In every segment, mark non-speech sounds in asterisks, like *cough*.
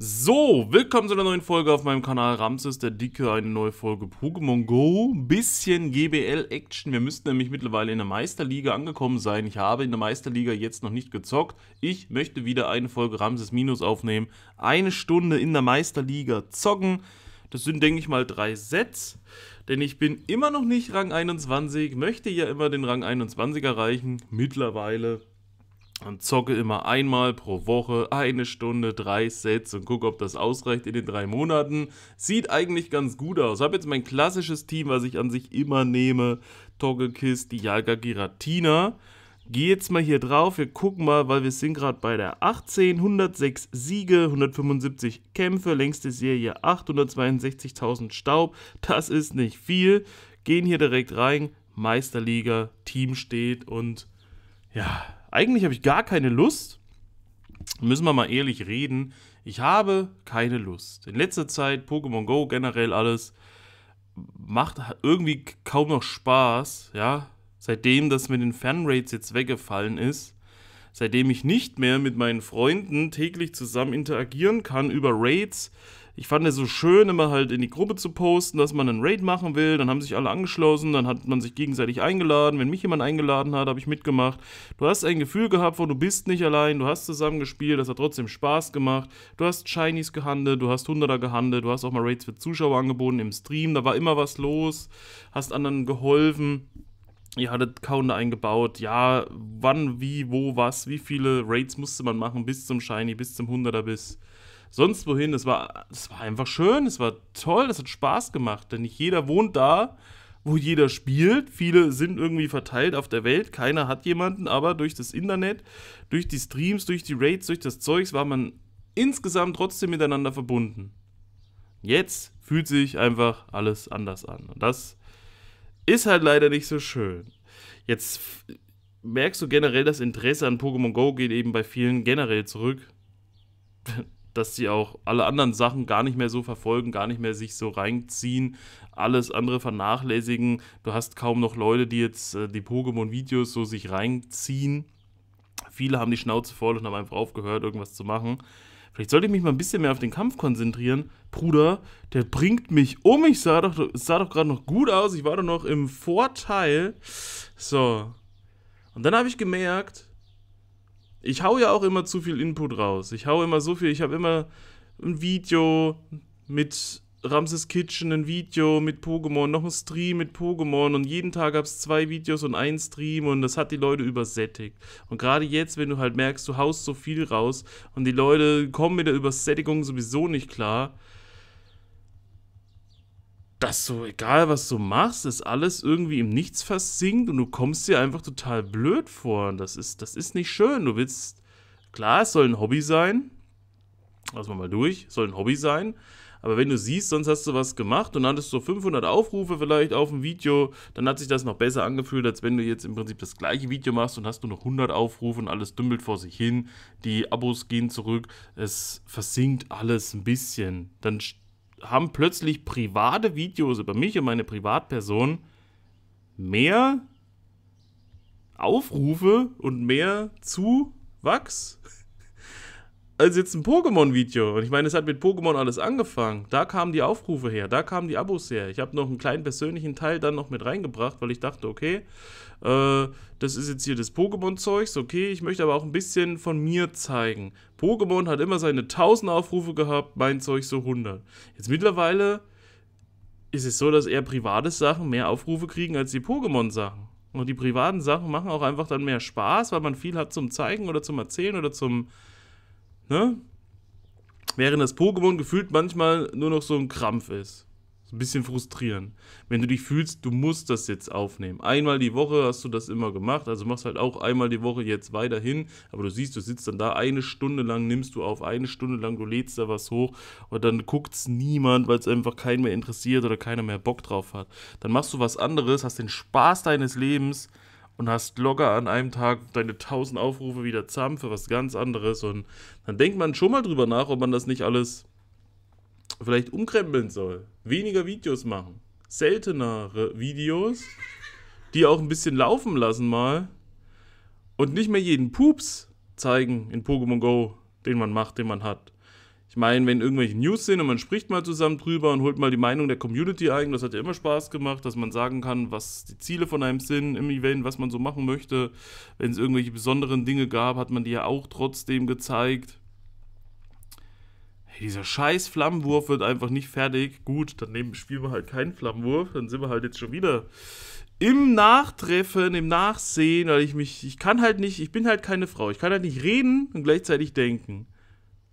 So, willkommen zu einer neuen Folge auf meinem Kanal Ramses, der Dicke, eine neue Folge Pokémon Go, bisschen GBL-Action, wir müssten nämlich mittlerweile in der Meisterliga angekommen sein, ich habe in der Meisterliga jetzt noch nicht gezockt, ich möchte wieder eine Folge Ramses Minus aufnehmen, eine Stunde in der Meisterliga zocken, das sind denke ich mal drei Sets, denn ich bin immer noch nicht Rang 21, möchte ja immer den Rang 21 erreichen, mittlerweile und zocke immer einmal pro Woche eine Stunde, drei Sets und gucke, ob das ausreicht in den drei Monaten. Sieht eigentlich ganz gut aus. Habe jetzt mein klassisches Team, was ich an sich immer nehme: Togekiss, Dialga, Giratina. Gehe jetzt mal hier drauf, wir gucken mal, weil wir sind gerade bei der 18, 106 Siege, 175 Kämpfe, längste Serie 862.000 Staub, das ist nicht viel. Gehen hier direkt rein, Meisterliga, Team steht und ja, eigentlich habe ich gar keine Lust. Müssen wir mal ehrlich reden. Ich habe keine Lust. In letzter Zeit, Pokémon Go, generell alles, macht irgendwie kaum noch Spaß, ja. Seitdem das mit den Fanrates jetzt weggefallen ist, seitdem ich nicht mehr mit meinen Freunden täglich zusammen interagieren kann über Raids, ich fand es so schön, immer halt in die Gruppe zu posten, dass man einen Raid machen will. Dann haben sich alle angeschlossen, dann hat man sich gegenseitig eingeladen. Wenn mich jemand eingeladen hat, habe ich mitgemacht. Du hast ein Gefühl gehabt, wo du bist nicht allein, du hast zusammengespielt, das hat trotzdem Spaß gemacht. Du hast Shinies gehandelt, du hast Hunderter gehandelt, du hast auch mal Raids für Zuschauer angeboten im Stream, da war immer was los, hast anderen geholfen. Ihr hattet Counter eingebaut, ja, wann, wie, wo, was, wie viele Raids musste man machen bis zum Shiny, bis zum 100er, bis sonst wohin. Es war, es war einfach schön, es war toll, es hat Spaß gemacht, denn nicht jeder wohnt da, wo jeder spielt. Viele sind irgendwie verteilt auf der Welt, keiner hat jemanden, aber durch das Internet, durch die Streams, durch die Raids, durch das Zeugs war man insgesamt trotzdem miteinander verbunden. Jetzt fühlt sich einfach alles anders an. Und das ist halt leider nicht so schön. Jetzt merkst du generell, das Interesse an Pokémon Go geht eben bei vielen generell zurück dass sie auch alle anderen Sachen gar nicht mehr so verfolgen, gar nicht mehr sich so reinziehen, alles andere vernachlässigen. Du hast kaum noch Leute, die jetzt äh, die Pokémon-Videos so sich reinziehen. Viele haben die Schnauze voll und haben einfach aufgehört, irgendwas zu machen. Vielleicht sollte ich mich mal ein bisschen mehr auf den Kampf konzentrieren. Bruder, der bringt mich um. Ich sah doch, sah doch gerade noch gut aus. Ich war doch noch im Vorteil. So. Und dann habe ich gemerkt, ich hau ja auch immer zu viel Input raus. Ich hau immer so viel. Ich habe immer ein Video mit Ramses Kitchen, ein Video mit Pokémon, noch ein Stream mit Pokémon und jeden Tag gab es zwei Videos und ein Stream und das hat die Leute übersättigt. Und gerade jetzt, wenn du halt merkst, du haust so viel raus und die Leute kommen mit der Übersättigung sowieso nicht klar, dass so, egal was du machst, ist alles irgendwie im Nichts versinkt und du kommst dir einfach total blöd vor. Und das ist, das ist nicht schön. Du willst, klar, es soll ein Hobby sein. Lass mal durch, es soll ein Hobby sein. Aber wenn du siehst, sonst hast du was gemacht und hattest so 500 Aufrufe vielleicht auf ein Video, dann hat sich das noch besser angefühlt, als wenn du jetzt im Prinzip das gleiche Video machst und hast nur noch 100 Aufrufe und alles dümmelt vor sich hin. Die Abos gehen zurück, es versinkt alles ein bisschen. Dann haben plötzlich private Videos über mich und meine Privatperson mehr Aufrufe und mehr Zuwachs *laughs* als jetzt ein Pokémon-Video. Und ich meine, es hat mit Pokémon alles angefangen. Da kamen die Aufrufe her, da kamen die Abos her. Ich habe noch einen kleinen persönlichen Teil dann noch mit reingebracht, weil ich dachte, okay, äh, das ist jetzt hier das Pokémon-Zeugs, okay, ich möchte aber auch ein bisschen von mir zeigen. Pokémon hat immer seine 1000 Aufrufe gehabt, mein Zeug so 100. Jetzt mittlerweile ist es so, dass eher private Sachen mehr Aufrufe kriegen als die Pokémon-Sachen. Und die privaten Sachen machen auch einfach dann mehr Spaß, weil man viel hat zum Zeigen oder zum Erzählen oder zum, ne? Während das Pokémon gefühlt manchmal nur noch so ein Krampf ist ein bisschen frustrierend. Wenn du dich fühlst, du musst das jetzt aufnehmen. Einmal die Woche hast du das immer gemacht, also machst halt auch einmal die Woche jetzt weiterhin, aber du siehst, du sitzt dann da eine Stunde lang, nimmst du auf, eine Stunde lang, du lädst da was hoch und dann guckt es niemand, weil es einfach keinen mehr interessiert oder keiner mehr Bock drauf hat. Dann machst du was anderes, hast den Spaß deines Lebens und hast locker an einem Tag deine tausend Aufrufe wieder zusammen für was ganz anderes und dann denkt man schon mal drüber nach, ob man das nicht alles vielleicht umkrempeln soll. Weniger Videos machen. Seltenere Videos, die auch ein bisschen laufen lassen mal. Und nicht mehr jeden Pups zeigen in Pokémon Go, den man macht, den man hat. Ich meine, wenn irgendwelche News sind und man spricht mal zusammen drüber und holt mal die Meinung der Community ein, das hat ja immer Spaß gemacht, dass man sagen kann, was die Ziele von einem sind im Event, was man so machen möchte. Wenn es irgendwelche besonderen Dinge gab, hat man die ja auch trotzdem gezeigt hey, dieser scheiß Flammenwurf wird einfach nicht fertig. Gut, dann spielen wir halt keinen Flammenwurf, dann sind wir halt jetzt schon wieder im Nachtreffen, im Nachsehen, weil ich mich, ich kann halt nicht, ich bin halt keine Frau, ich kann halt nicht reden und gleichzeitig denken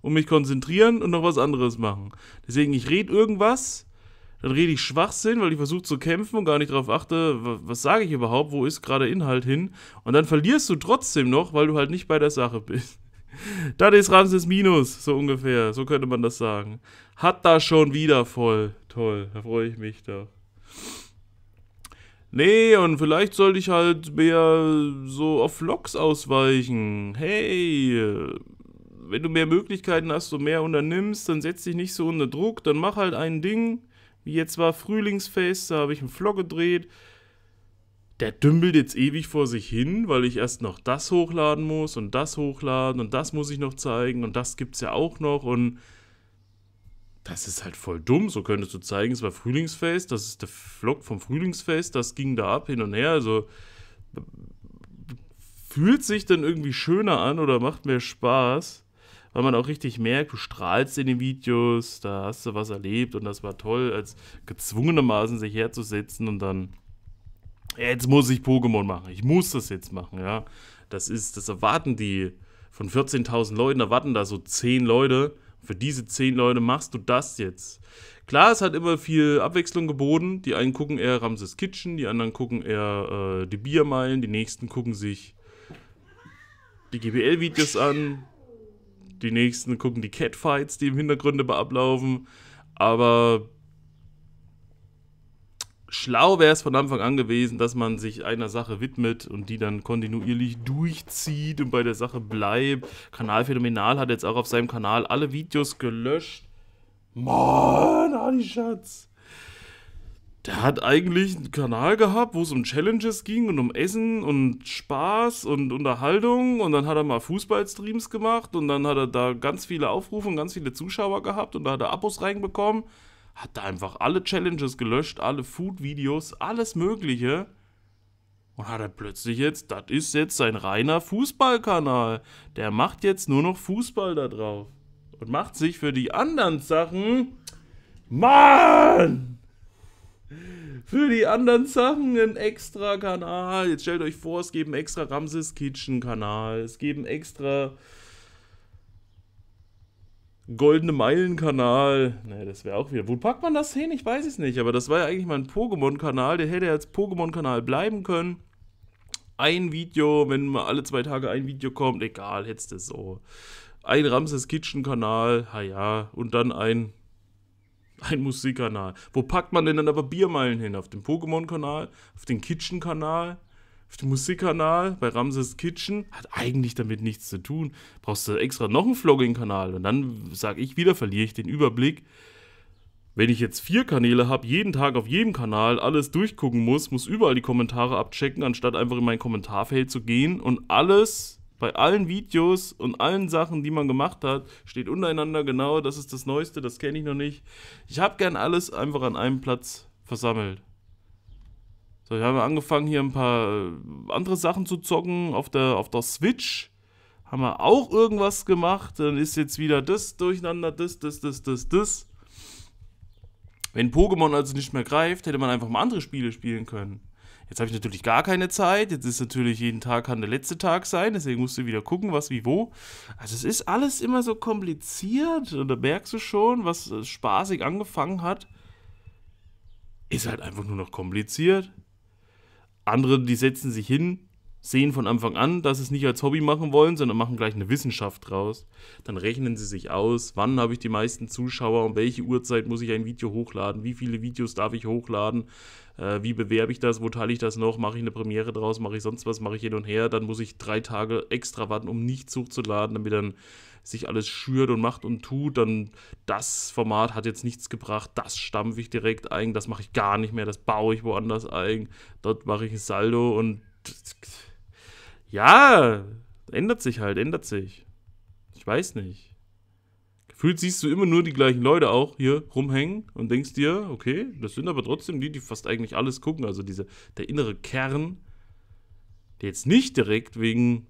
und mich konzentrieren und noch was anderes machen. Deswegen, ich rede irgendwas, dann rede ich Schwachsinn, weil ich versuche zu kämpfen und gar nicht darauf achte, was sage ich überhaupt, wo ist gerade Inhalt hin. Und dann verlierst du trotzdem noch, weil du halt nicht bei der Sache bist. Das ist Ramses Minus, so ungefähr. So könnte man das sagen. Hat da schon wieder voll. Toll, da freue ich mich doch. Nee, und vielleicht sollte ich halt mehr so auf Vlogs ausweichen. Hey, wenn du mehr Möglichkeiten hast und mehr unternimmst, dann setz dich nicht so unter Druck, dann mach halt ein Ding. Wie jetzt war Frühlingsfest, da habe ich einen Vlog gedreht der dümpelt jetzt ewig vor sich hin, weil ich erst noch das hochladen muss und das hochladen und das muss ich noch zeigen und das gibt es ja auch noch und das ist halt voll dumm. So könntest du zeigen, es war Frühlingsfest, das ist der Vlog vom Frühlingsfest, das ging da ab hin und her. Also fühlt sich dann irgendwie schöner an oder macht mehr Spaß, weil man auch richtig merkt, du strahlst in den Videos, da hast du was erlebt und das war toll, als gezwungenermaßen sich herzusetzen und dann jetzt muss ich Pokémon machen. Ich muss das jetzt machen, ja. Das ist, das erwarten die von 14.000 Leuten, erwarten da so 10 Leute. Für diese 10 Leute machst du das jetzt. Klar, es hat immer viel Abwechslung geboten. Die einen gucken eher Ramses Kitchen, die anderen gucken eher äh, die Biermeilen, die nächsten gucken sich die GBL-Videos an, die nächsten gucken die Catfights, die im Hintergrund ablaufen. Aber schlau wäre es von Anfang an gewesen, dass man sich einer Sache widmet und die dann kontinuierlich durchzieht und bei der Sache bleibt. Kanal Phänomenal hat jetzt auch auf seinem Kanal alle Videos gelöscht. Mann, Adi Schatz. Der hat eigentlich einen Kanal gehabt, wo es um Challenges ging und um Essen und Spaß und Unterhaltung. Und dann hat er mal Fußballstreams gemacht und dann hat er da ganz viele Aufrufe und ganz viele Zuschauer gehabt und da hat er Abos reinbekommen hat da einfach alle Challenges gelöscht, alle Food-Videos, alles Mögliche. Und hat er plötzlich jetzt, das ist jetzt sein reiner Fußballkanal. Der macht jetzt nur noch Fußball da drauf. Und macht sich für die anderen Sachen. Mann! Für die anderen Sachen einen extra Kanal. Jetzt stellt euch vor, es geben extra Ramses Kitchen Kanal. Es geben extra Goldene Meilenkanal. kanal das wäre auch wieder. Wo packt man das hin? Ich weiß es nicht. Aber das war ja eigentlich mein Pokémon-Kanal. Der hätte ja als Pokémon-Kanal bleiben können. Ein Video, wenn mal alle zwei Tage ein Video kommt, egal, hättest du so. Ein Ramses Kitchen-Kanal, ha ja, und dann ein, ein Musikkanal. Wo packt man denn dann aber Biermeilen hin? Auf dem Pokémon-Kanal? Auf den Kitchen-Kanal? auf dem Musikkanal bei Ramses Kitchen. Hat eigentlich damit nichts zu tun. Brauchst du extra noch einen Vlogging-Kanal. Und dann sage ich wieder, verliere ich den Überblick. Wenn ich jetzt vier Kanäle habe, jeden Tag auf jedem Kanal alles durchgucken muss, muss überall die Kommentare abchecken, anstatt einfach in mein Kommentarfeld zu gehen und alles bei allen Videos und allen Sachen, die man gemacht hat, steht untereinander genau, das ist das Neueste, das kenne ich noch nicht. Ich habe gern alles einfach an einem Platz versammelt. So, ich habe angefangen, hier ein paar äh, andere Sachen zu zocken auf der, auf der Switch. Haben wir auch irgendwas gemacht. Dann ist jetzt wieder das durcheinander, das, das, das, das, das. Wenn Pokémon also nicht mehr greift, hätte man einfach mal andere Spiele spielen können. Jetzt habe ich natürlich gar keine Zeit. Jetzt ist natürlich jeden Tag kann der letzte Tag sein. Deswegen musst du wieder gucken, was wie wo. Also es ist alles immer so kompliziert. Und da merkst du schon, was äh, spaßig angefangen hat, ist halt einfach nur noch kompliziert. Andere, die setzen sich hin, sehen von Anfang an, dass sie es nicht als Hobby machen wollen, sondern machen gleich eine Wissenschaft draus. Dann rechnen sie sich aus, wann habe ich die meisten Zuschauer, um welche Uhrzeit muss ich ein Video hochladen, wie viele Videos darf ich hochladen, äh, wie bewerbe ich das, wo teile ich das noch, mache ich eine Premiere draus, mache ich sonst was, mache ich hin und her. Dann muss ich drei Tage extra warten, um nichts hochzuladen, damit dann sich alles schürt und macht und tut, dann das Format hat jetzt nichts gebracht, das stampfe ich direkt ein, das mache ich gar nicht mehr, das baue ich woanders ein, dort mache ich ein Saldo und ja, ändert sich halt, ändert sich. Ich weiß nicht. Gefühlt siehst du immer nur die gleichen Leute auch hier rumhängen und denkst dir, okay, das sind aber trotzdem die, die fast eigentlich alles gucken. Also diese, der innere Kern, der jetzt nicht direkt wegen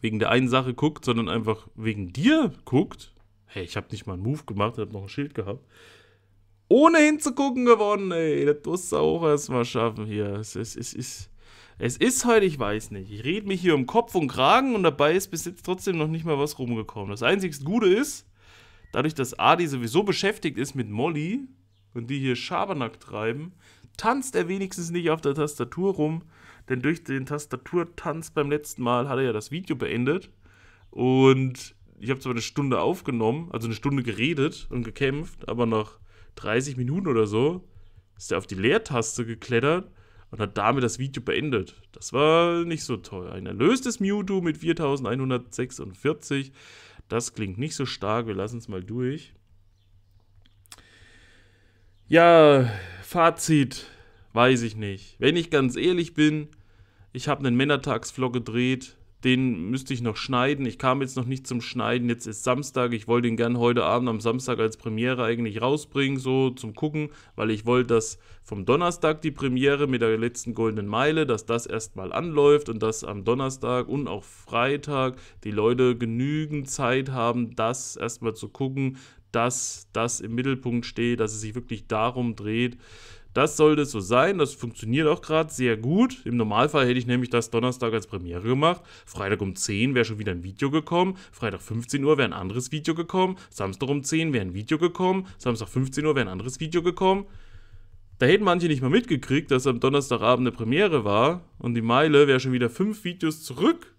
wegen der einen Sache guckt, sondern einfach wegen dir guckt. Hey, ich habe nicht mal einen Move gemacht, ich habe noch ein Schild gehabt. Ohne hinzugucken gewonnen, ey. Das musst du auch erstmal schaffen hier. Es, es, es, ist, es ist heute, halt, ich weiß nicht. Ich rede mich hier um Kopf und Kragen und dabei ist bis jetzt trotzdem noch nicht mal was rumgekommen. Das einzigste Gute ist, dadurch, dass Adi sowieso beschäftigt ist mit Molly und die hier Schabernack treiben, tanzt er wenigstens nicht auf der Tastatur rum denn durch den Tastaturtanz beim letzten Mal hat er ja das Video beendet und ich habe zwar eine Stunde aufgenommen, also eine Stunde geredet und gekämpft, aber nach 30 Minuten oder so ist er auf die Leertaste geklettert und hat damit das Video beendet. Das war nicht so toll. Ein erlöstes Mewtwo mit 4146. Das klingt nicht so stark. Wir lassen es mal durch. Ja, Fazit weiß ich nicht. Wenn ich ganz ehrlich bin, ich habe einen Männertagsvlog gedreht. Den müsste ich noch schneiden. Ich kam jetzt noch nicht zum Schneiden. Jetzt ist Samstag. Ich wollte ihn gern heute Abend am Samstag als Premiere eigentlich rausbringen, so zum Gucken, weil ich wollte, dass vom Donnerstag die Premiere mit der letzten Goldenen Meile, dass das erstmal anläuft und dass am Donnerstag und auch Freitag die Leute genügend Zeit haben, das erstmal zu gucken, dass das im Mittelpunkt steht, dass es sich wirklich darum dreht das sollte so sein. Das funktioniert auch gerade sehr gut. Im Normalfall hätte ich nämlich das Donnerstag als Premiere gemacht. Freitag um 10 wäre schon wieder ein Video gekommen. Freitag 15 Uhr wäre ein anderes Video gekommen. Samstag um 10 wäre ein Video gekommen. Samstag 15 Uhr wäre ein anderes Video gekommen. Da hätten manche nicht mal mitgekriegt, dass am Donnerstagabend eine Premiere war und die Meile wäre schon wieder fünf Videos zurück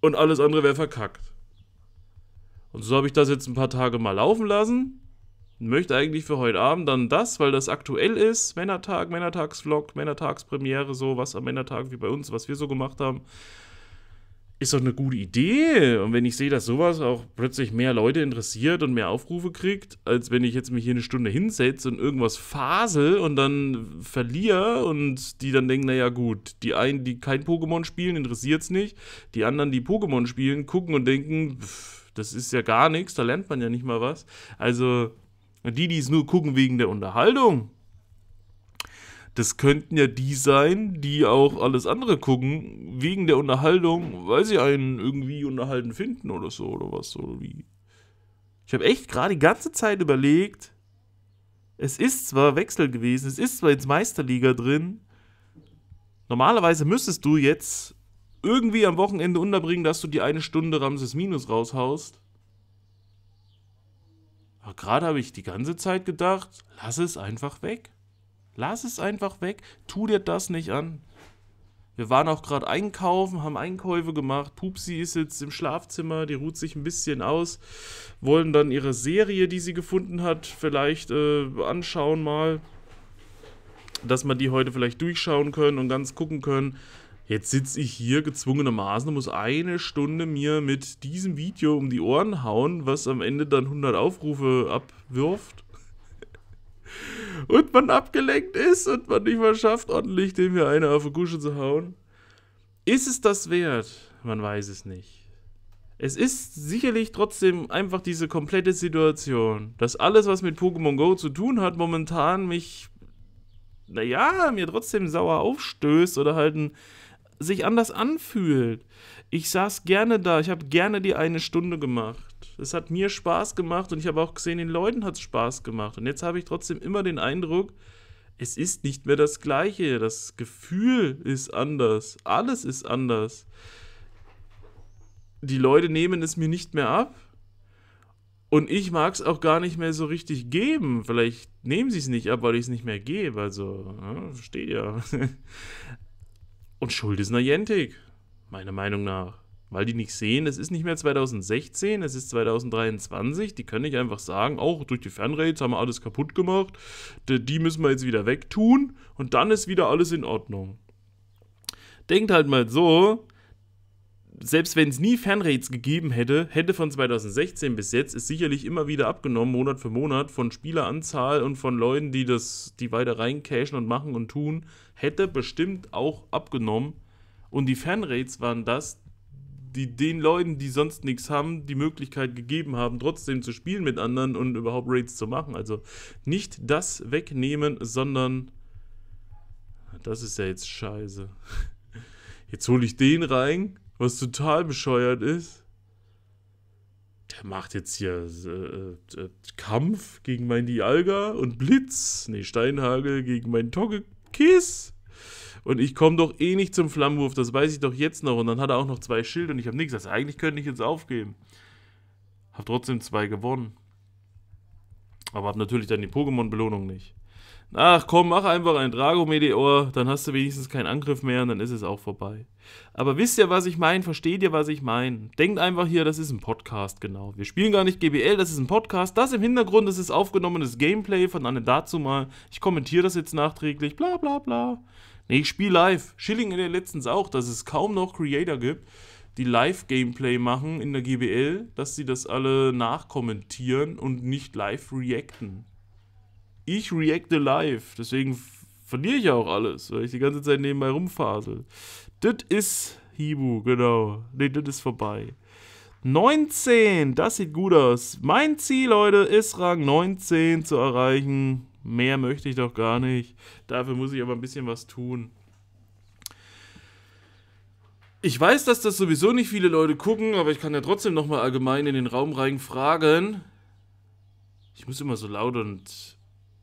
und alles andere wäre verkackt. Und so habe ich das jetzt ein paar Tage mal laufen lassen möchte eigentlich für heute Abend dann das, weil das aktuell ist, Männertag, Männertagsvlog, Männertagspremiere, so was am Männertag wie bei uns, was wir so gemacht haben, ist doch eine gute Idee. Und wenn ich sehe, dass sowas auch plötzlich mehr Leute interessiert und mehr Aufrufe kriegt, als wenn ich jetzt mich hier eine Stunde hinsetze und irgendwas fasel und dann verliere und die dann denken, naja gut, die einen, die kein Pokémon spielen, interessiert es nicht, die anderen, die Pokémon spielen, gucken und denken, pff, das ist ja gar nichts, da lernt man ja nicht mal was. Also die, die es nur gucken wegen der Unterhaltung, das könnten ja die sein, die auch alles andere gucken, wegen der Unterhaltung, weil sie einen irgendwie unterhalten finden oder so oder was. Oder wie. Ich habe echt gerade die ganze Zeit überlegt, es ist zwar Wechsel gewesen, es ist zwar jetzt Meisterliga drin, normalerweise müsstest du jetzt irgendwie am Wochenende unterbringen, dass du die eine Stunde Ramses Minus raushaust. Aber gerade habe ich die ganze Zeit gedacht, lass es einfach weg. Lass es einfach weg. Tu dir das nicht an. Wir waren auch gerade einkaufen, haben Einkäufe gemacht. Pupsi ist jetzt im Schlafzimmer, die ruht sich ein bisschen aus. Wollen dann ihre Serie, die sie gefunden hat, vielleicht äh, anschauen mal. Dass wir die heute vielleicht durchschauen können und ganz gucken können, Jetzt sitze ich hier gezwungenermaßen und muss eine Stunde mir mit diesem Video um die Ohren hauen, was am Ende dann 100 Aufrufe abwirft. *laughs* und man abgelenkt ist und man nicht mal schafft, ordentlich dem hier eine auf die Gusche zu hauen. Ist es das wert? Man weiß es nicht. Es ist sicherlich trotzdem einfach diese komplette Situation, dass alles, was mit Pokémon Go zu tun hat, momentan mich, naja, mir trotzdem sauer aufstößt oder halt ein sich anders anfühlt. Ich saß gerne da, ich habe gerne die eine Stunde gemacht. Es hat mir Spaß gemacht und ich habe auch gesehen, den Leuten hat es Spaß gemacht. Und jetzt habe ich trotzdem immer den Eindruck, es ist nicht mehr das gleiche. Das Gefühl ist anders. Alles ist anders. Die Leute nehmen es mir nicht mehr ab. Und ich mag es auch gar nicht mehr so richtig geben. Vielleicht nehmen sie es nicht ab, weil ich es nicht mehr gebe. Also, ja, verstehe ja. Und schuld ist Niantic, meiner Meinung nach. Weil die nicht sehen, es ist nicht mehr 2016, es ist 2023. Die können nicht einfach sagen, auch durch die Fanrates haben wir alles kaputt gemacht. Die müssen wir jetzt wieder wegtun und dann ist wieder alles in Ordnung. Denkt halt mal so, selbst wenn es nie Fanrates gegeben hätte, hätte von 2016 bis jetzt ist sicherlich immer wieder abgenommen, Monat für Monat, von Spieleranzahl und von Leuten, die das, die weiter reincashen und machen und tun, hätte bestimmt auch abgenommen. Und die Fanrates waren das, die den Leuten, die sonst nichts haben, die Möglichkeit gegeben haben, trotzdem zu spielen mit anderen und überhaupt Raids zu machen. Also nicht das wegnehmen, sondern das ist ja jetzt scheiße. *laughs* Jetzt hole ich den rein, was total bescheuert ist. Der macht jetzt hier äh, äh, Kampf gegen meinen Dialga und Blitz, nee, Steinhagel gegen meinen Togekiss Kiss. Und ich komme doch eh nicht zum Flammenwurf, das weiß ich doch jetzt noch. Und dann hat er auch noch zwei Schilde und ich habe nichts. Also eigentlich könnte ich jetzt aufgeben. Habe trotzdem zwei gewonnen. Aber habe natürlich dann die Pokémon-Belohnung nicht. Ach komm, mach einfach ein Drago-Meteor, dann hast du wenigstens keinen Angriff mehr und dann ist es auch vorbei. Aber wisst ihr, was ich meine? Versteht ihr, was ich meine? Denkt einfach hier, das ist ein Podcast, genau. Wir spielen gar nicht GBL, das ist ein Podcast. Das im Hintergrund, das ist aufgenommenes Gameplay von Anne dazu mal. Ich kommentiere das jetzt nachträglich, bla bla bla. Nee, ich spiele live. Schilling in der letztens auch, dass es kaum noch Creator gibt, die Live-Gameplay machen in der GBL, dass sie das alle nachkommentieren und nicht live reacten ich reacte live. Deswegen verliere ich ja auch alles, weil ich die ganze Zeit nebenbei rumfasel. Das ist Hibu, genau. Nee, das ist vorbei. 19, das sieht gut aus. Mein Ziel, Leute, ist Rang 19 zu erreichen. Mehr möchte ich doch gar nicht. Dafür muss ich aber ein bisschen was tun. Ich weiß, dass das sowieso nicht viele Leute gucken, aber ich kann ja trotzdem nochmal allgemein in den Raum rein fragen. Ich muss immer so laut und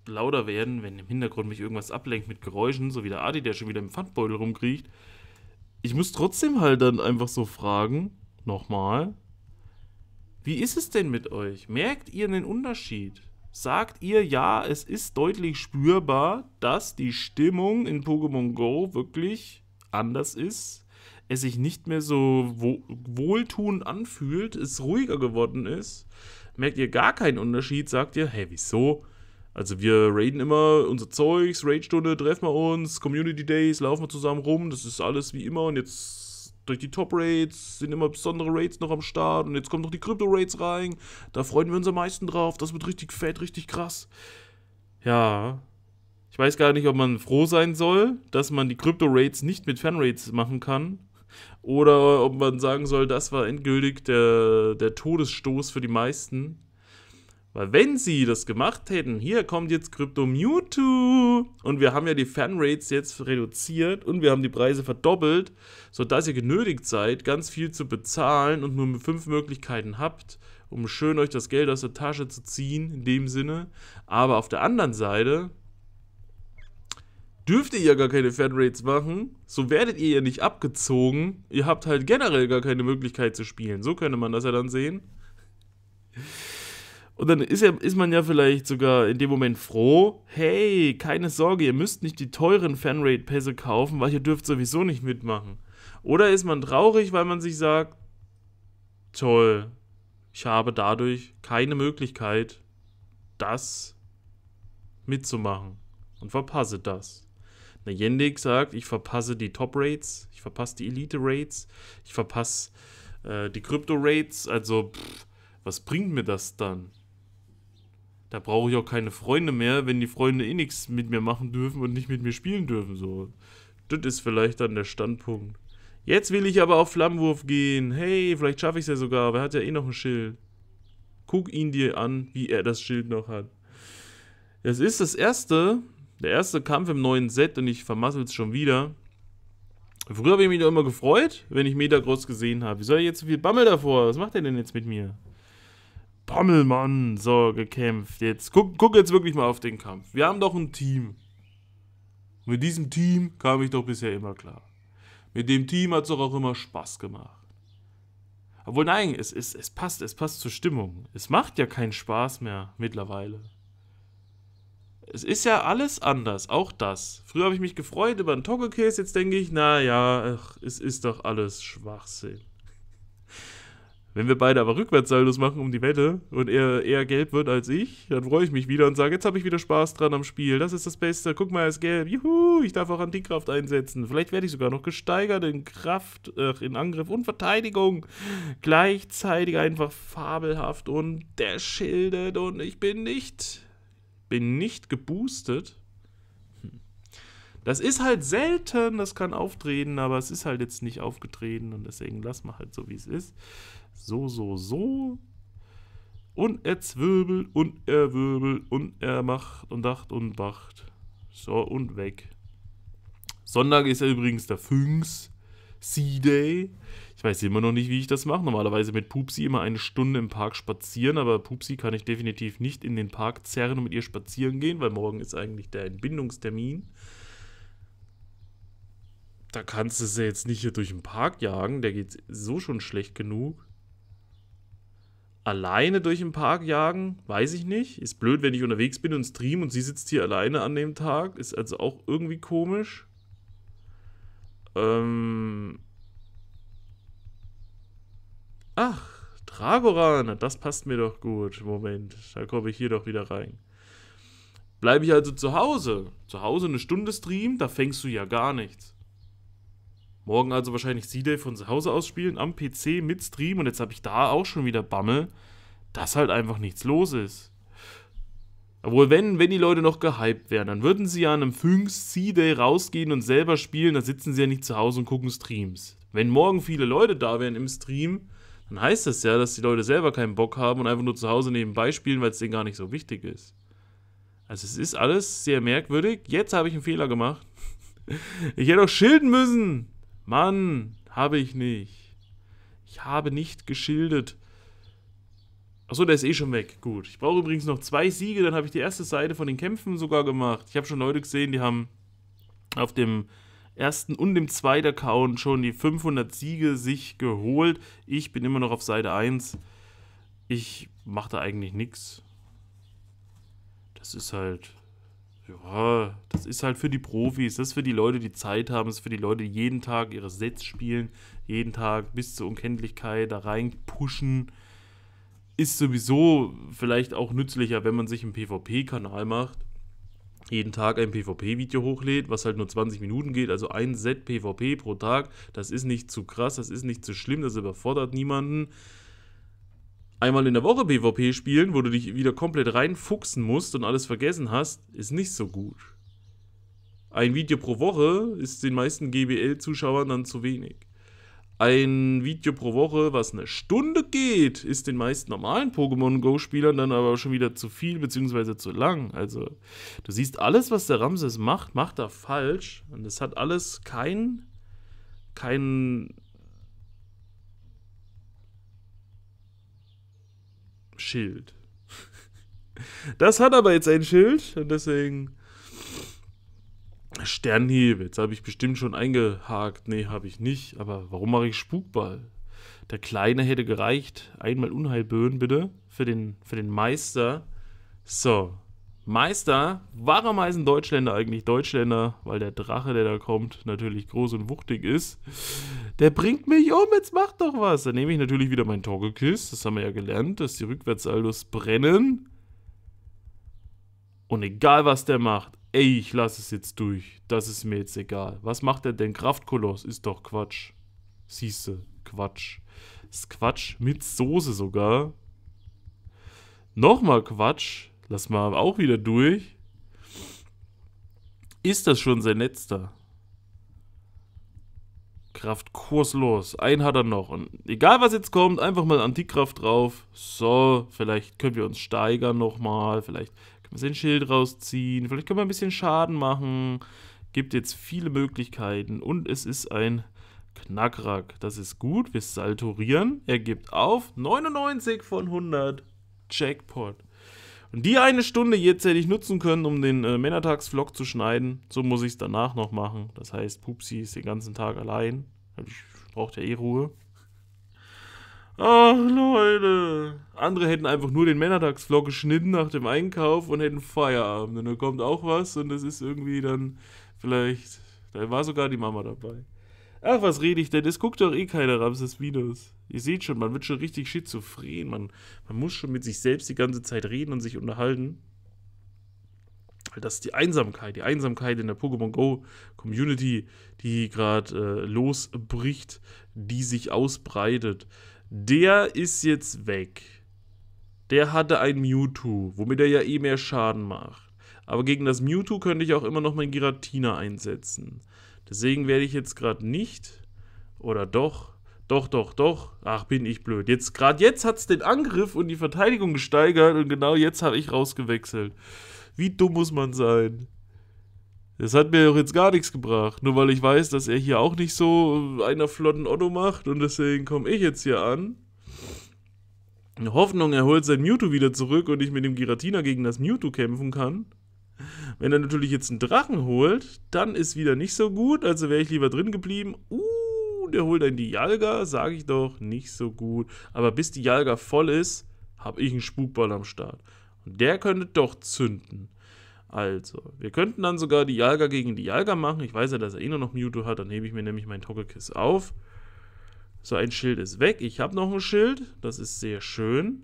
lauter werden, wenn im Hintergrund mich irgendwas ablenkt mit Geräuschen, so wie der Adi, der schon wieder im Pfandbeutel rumkriecht. Ich muss trotzdem halt dann einfach so fragen, nochmal, wie ist es denn mit euch? Merkt ihr einen Unterschied? Sagt ihr, ja, es ist deutlich spürbar, dass die Stimmung in Pokémon Go wirklich anders ist? Es sich nicht mehr so wohltuend anfühlt, es ruhiger geworden ist? Merkt ihr gar keinen Unterschied? Sagt ihr, hey, wieso? Also wir raiden immer unser Zeugs, Raidstunde, treffen wir uns, Community Days, laufen wir zusammen rum, das ist alles wie immer und jetzt durch die Top-Raids sind immer besondere Raids noch am Start und jetzt kommen noch die Crypto-Raids rein, da freuen wir uns am meisten drauf, das wird richtig fett, richtig krass. Ja, ich weiß gar nicht, ob man froh sein soll, dass man die Crypto-Raids nicht mit Fan-Raids machen kann. Oder ob man sagen soll, das war endgültig der, der Todesstoß für die meisten. Weil wenn sie das gemacht hätten, hier kommt jetzt Krypto Mewtwo und wir haben ja die Fanrates jetzt reduziert und wir haben die Preise verdoppelt, sodass ihr genötigt seid, ganz viel zu bezahlen und nur fünf Möglichkeiten habt, um schön euch das Geld aus der Tasche zu ziehen, in dem Sinne. Aber auf der anderen Seite dürft ihr ja gar keine Fanrates machen, so werdet ihr ja nicht abgezogen, ihr habt halt generell gar keine Möglichkeit zu spielen. So könnte man das ja dann sehen. Und dann ist, ja, ist man ja vielleicht sogar in dem Moment froh, hey, keine Sorge, ihr müsst nicht die teuren Fanrate-Pässe kaufen, weil ihr dürft sowieso nicht mitmachen. Oder ist man traurig, weil man sich sagt, toll, ich habe dadurch keine Möglichkeit, das mitzumachen und verpasse das. Na, Jendik sagt, ich verpasse die Top-Rates, ich verpasse die Elite-Rates, ich verpasse äh, die Krypto-Rates, also pff, was bringt mir das dann? Da brauche ich auch keine Freunde mehr, wenn die Freunde eh nichts mit mir machen dürfen und nicht mit mir spielen dürfen. So, das ist vielleicht dann der Standpunkt. Jetzt will ich aber auf Flammenwurf gehen. Hey, vielleicht schaffe ich es ja sogar, aber er hat ja eh noch ein Schild. Guck ihn dir an, wie er das Schild noch hat. Es ist das erste, der erste Kampf im neuen Set und ich vermassel es schon wieder. Früher habe ich mich doch immer gefreut, wenn ich Metagross gesehen habe. Wie soll ich jetzt so viel Bammel davor? Was macht er denn jetzt mit mir? Pommelmann so gekämpft. Jetzt guck, guck jetzt wirklich mal auf den Kampf. Wir haben doch ein Team. Mit diesem Team kam ich doch bisher immer klar. Mit dem Team hat es doch auch immer Spaß gemacht. Obwohl, nein, es, es, es passt, es passt zur Stimmung. Es macht ja keinen Spaß mehr mittlerweile. Es ist ja alles anders, auch das. Früher habe ich mich gefreut über einen Togekäse, jetzt denke ich, naja, es ist doch alles Schwachsinn. Wenn wir beide aber Rückwärtssaldos machen um die Wette und er eher gelb wird als ich, dann freue ich mich wieder und sage, jetzt habe ich wieder Spaß dran am Spiel. Das ist das Beste. Guck mal, er ist gelb. Juhu, ich darf auch Antikraft einsetzen. Vielleicht werde ich sogar noch gesteigert in Kraft, äh, in Angriff und Verteidigung. Gleichzeitig einfach fabelhaft und der schildert und ich bin nicht, bin nicht geboostet. Hm. Das ist halt selten, das kann auftreten, aber es ist halt jetzt nicht aufgetreten und deswegen lassen wir halt so, wie es ist. So, so, so. Und er zwirbelt und er wirbelt und er macht und dacht und wacht. So, und weg. Sonntag ist ja übrigens der Füngs Sea-Day. Ich weiß immer noch nicht, wie ich das mache. Normalerweise mit Pupsi immer eine Stunde im Park spazieren, aber Pupsi kann ich definitiv nicht in den Park zerren und mit ihr spazieren gehen, weil morgen ist eigentlich der Entbindungstermin. Da kannst du sie jetzt nicht hier durch den Park jagen, der geht so schon schlecht genug alleine durch den Park jagen, weiß ich nicht. Ist blöd, wenn ich unterwegs bin und stream und sie sitzt hier alleine an dem Tag. Ist also auch irgendwie komisch. Ähm. Ach, Dragoran, das passt mir doch gut. Moment, da komme ich hier doch wieder rein. Bleibe ich also zu Hause. Zu Hause eine Stunde streamen, da fängst du ja gar nichts. Morgen also wahrscheinlich C-Day von zu Hause aus spielen, am PC mit Stream. Und jetzt habe ich da auch schon wieder Bammel, dass halt einfach nichts los ist. Obwohl, wenn, wenn die Leute noch gehypt wären, dann würden sie ja an einem 5 C-Day rausgehen und selber spielen, dann sitzen sie ja nicht zu Hause und gucken Streams. Wenn morgen viele Leute da wären im Stream, dann heißt das ja, dass die Leute selber keinen Bock haben und einfach nur zu Hause nebenbei spielen, weil es denen gar nicht so wichtig ist. Also es ist alles sehr merkwürdig. Jetzt habe ich einen Fehler gemacht. *laughs* Ich hätte auch schilden müssen. Mann, habe ich nicht. Ich habe nicht geschildert. Achso, der ist eh schon weg. Gut. Ich brauche übrigens noch zwei Siege, dann habe ich die erste Seite von den Kämpfen sogar gemacht. Ich habe schon Leute gesehen, die haben auf dem ersten und dem zweiten Account schon die 500 Siege sich geholt. Ich bin immer noch auf Seite 1. Ich mache da eigentlich nichts. Das ist halt ja, das ist halt für die Profis, das ist für die Leute, die Zeit haben, das ist für die Leute, die jeden Tag ihre Sets spielen, jeden Tag bis zur Unkenntlichkeit da rein pushen. Ist sowieso vielleicht auch nützlicher, wenn man sich einen PvP-Kanal macht, jeden Tag ein PvP-Video hochlädt, was halt nur 20 Minuten geht, also ein Set PvP pro Tag. Das ist nicht zu krass, das ist nicht zu schlimm, das überfordert niemanden einmal in der Woche PvP spielen, wo du dich wieder komplett reinfuchsen musst und alles vergessen hast, ist nicht so gut. Ein Video pro Woche ist den meisten GBL-Zuschauern dann zu wenig. Ein Video pro Woche, was eine Stunde geht, ist den meisten normalen Pokémon Go-Spielern dann aber schon wieder zu viel bzw. zu lang. Also, du siehst, alles, was der Ramses macht, macht er falsch. Und das hat alles keinen kein Schild. Das hat aber jetzt ein Schild und deswegen Sternhieb. Jetzt habe ich bestimmt schon eingehakt. Nee, habe ich nicht. Aber warum mache ich Spukball? Der Kleine hätte gereicht. Einmal Unheilböen bitte für den, für den Meister. So, Meister. Warum heißen Deutschländer eigentlich Deutschländer? Weil der Drache, der da kommt, natürlich groß und wuchtig ist. Der bringt mich um, jetzt macht doch was. Dann nehme ich natürlich wieder mein Togekiss. Das haben wir ja gelernt, dass die Rückwärtsaldos brennen. Und egal, was der macht, ey, ich lasse es jetzt durch. Das ist mir jetzt egal. Was macht er denn? Kraftkoloss ist doch Quatsch. Siehste, Quatsch. ist Quatsch mit Soße sogar. Nochmal Quatsch lass mal auch wieder durch. Ist das schon sein letzter? Kraft kurslos. Einen hat er noch. Und egal was jetzt kommt, einfach mal Antikraft drauf. So, vielleicht können wir uns steigern nochmal. Vielleicht können wir ein Schild rausziehen. Vielleicht können wir ein bisschen Schaden machen. Gibt jetzt viele Möglichkeiten. Und es ist ein Knackrack. Das ist gut. Wir salturieren. Er gibt auf. 99 von 100. Jackpot. Und die eine Stunde jetzt hätte ich nutzen können, um den äh, Männertagsvlog zu schneiden. So muss ich es danach noch machen. Das heißt, Pupsi ist den ganzen Tag allein. Also ich braucht ja eh Ruhe. Ach, Leute. Andere hätten einfach nur den Männertagsvlog geschnitten nach dem Einkauf und hätten Feierabend. Und dann kommt auch was und das ist irgendwie dann vielleicht. Da war sogar die Mama dabei. Ach, was rede ich denn? Es guckt doch eh keiner Ramses-Videos. Ihr seht schon, man wird schon richtig schizophren. Man, man muss schon mit sich selbst die ganze Zeit reden und sich unterhalten. Das ist die Einsamkeit, die Einsamkeit in der Pokémon Go Community, die gerade äh, losbricht, die sich ausbreitet. Der ist jetzt weg. Der hatte ein Mewtwo, womit er ja eh mehr Schaden macht. Aber gegen das Mewtwo könnte ich auch immer noch mein Giratina einsetzen. Deswegen werde ich jetzt gerade nicht oder doch doch, doch, doch. Ach, bin ich blöd. Jetzt gerade jetzt hat es den Angriff und die Verteidigung gesteigert und genau jetzt habe ich rausgewechselt. Wie dumm muss man sein? Das hat mir doch jetzt gar nichts gebracht. Nur weil ich weiß, dass er hier auch nicht so einer flotten Otto macht und deswegen komme ich jetzt hier an. In Hoffnung, er holt sein Mewtwo wieder zurück und ich mit dem Giratina gegen das Mewtwo kämpfen kann. Wenn er natürlich jetzt einen Drachen holt, dann ist wieder nicht so gut, also wäre ich lieber drin geblieben. Uh, der holt einen Dialga, sage ich doch, nicht so gut. Aber bis die Jalga voll ist, habe ich einen Spukball am Start. Und der könnte doch zünden. Also, wir könnten dann sogar die Jalga gegen die Jalga machen. Ich weiß ja, dass er eh nur noch Mewtwo hat, dann hebe ich mir nämlich mein Togekiss auf. So, ein Schild ist weg. Ich habe noch ein Schild, das ist sehr schön.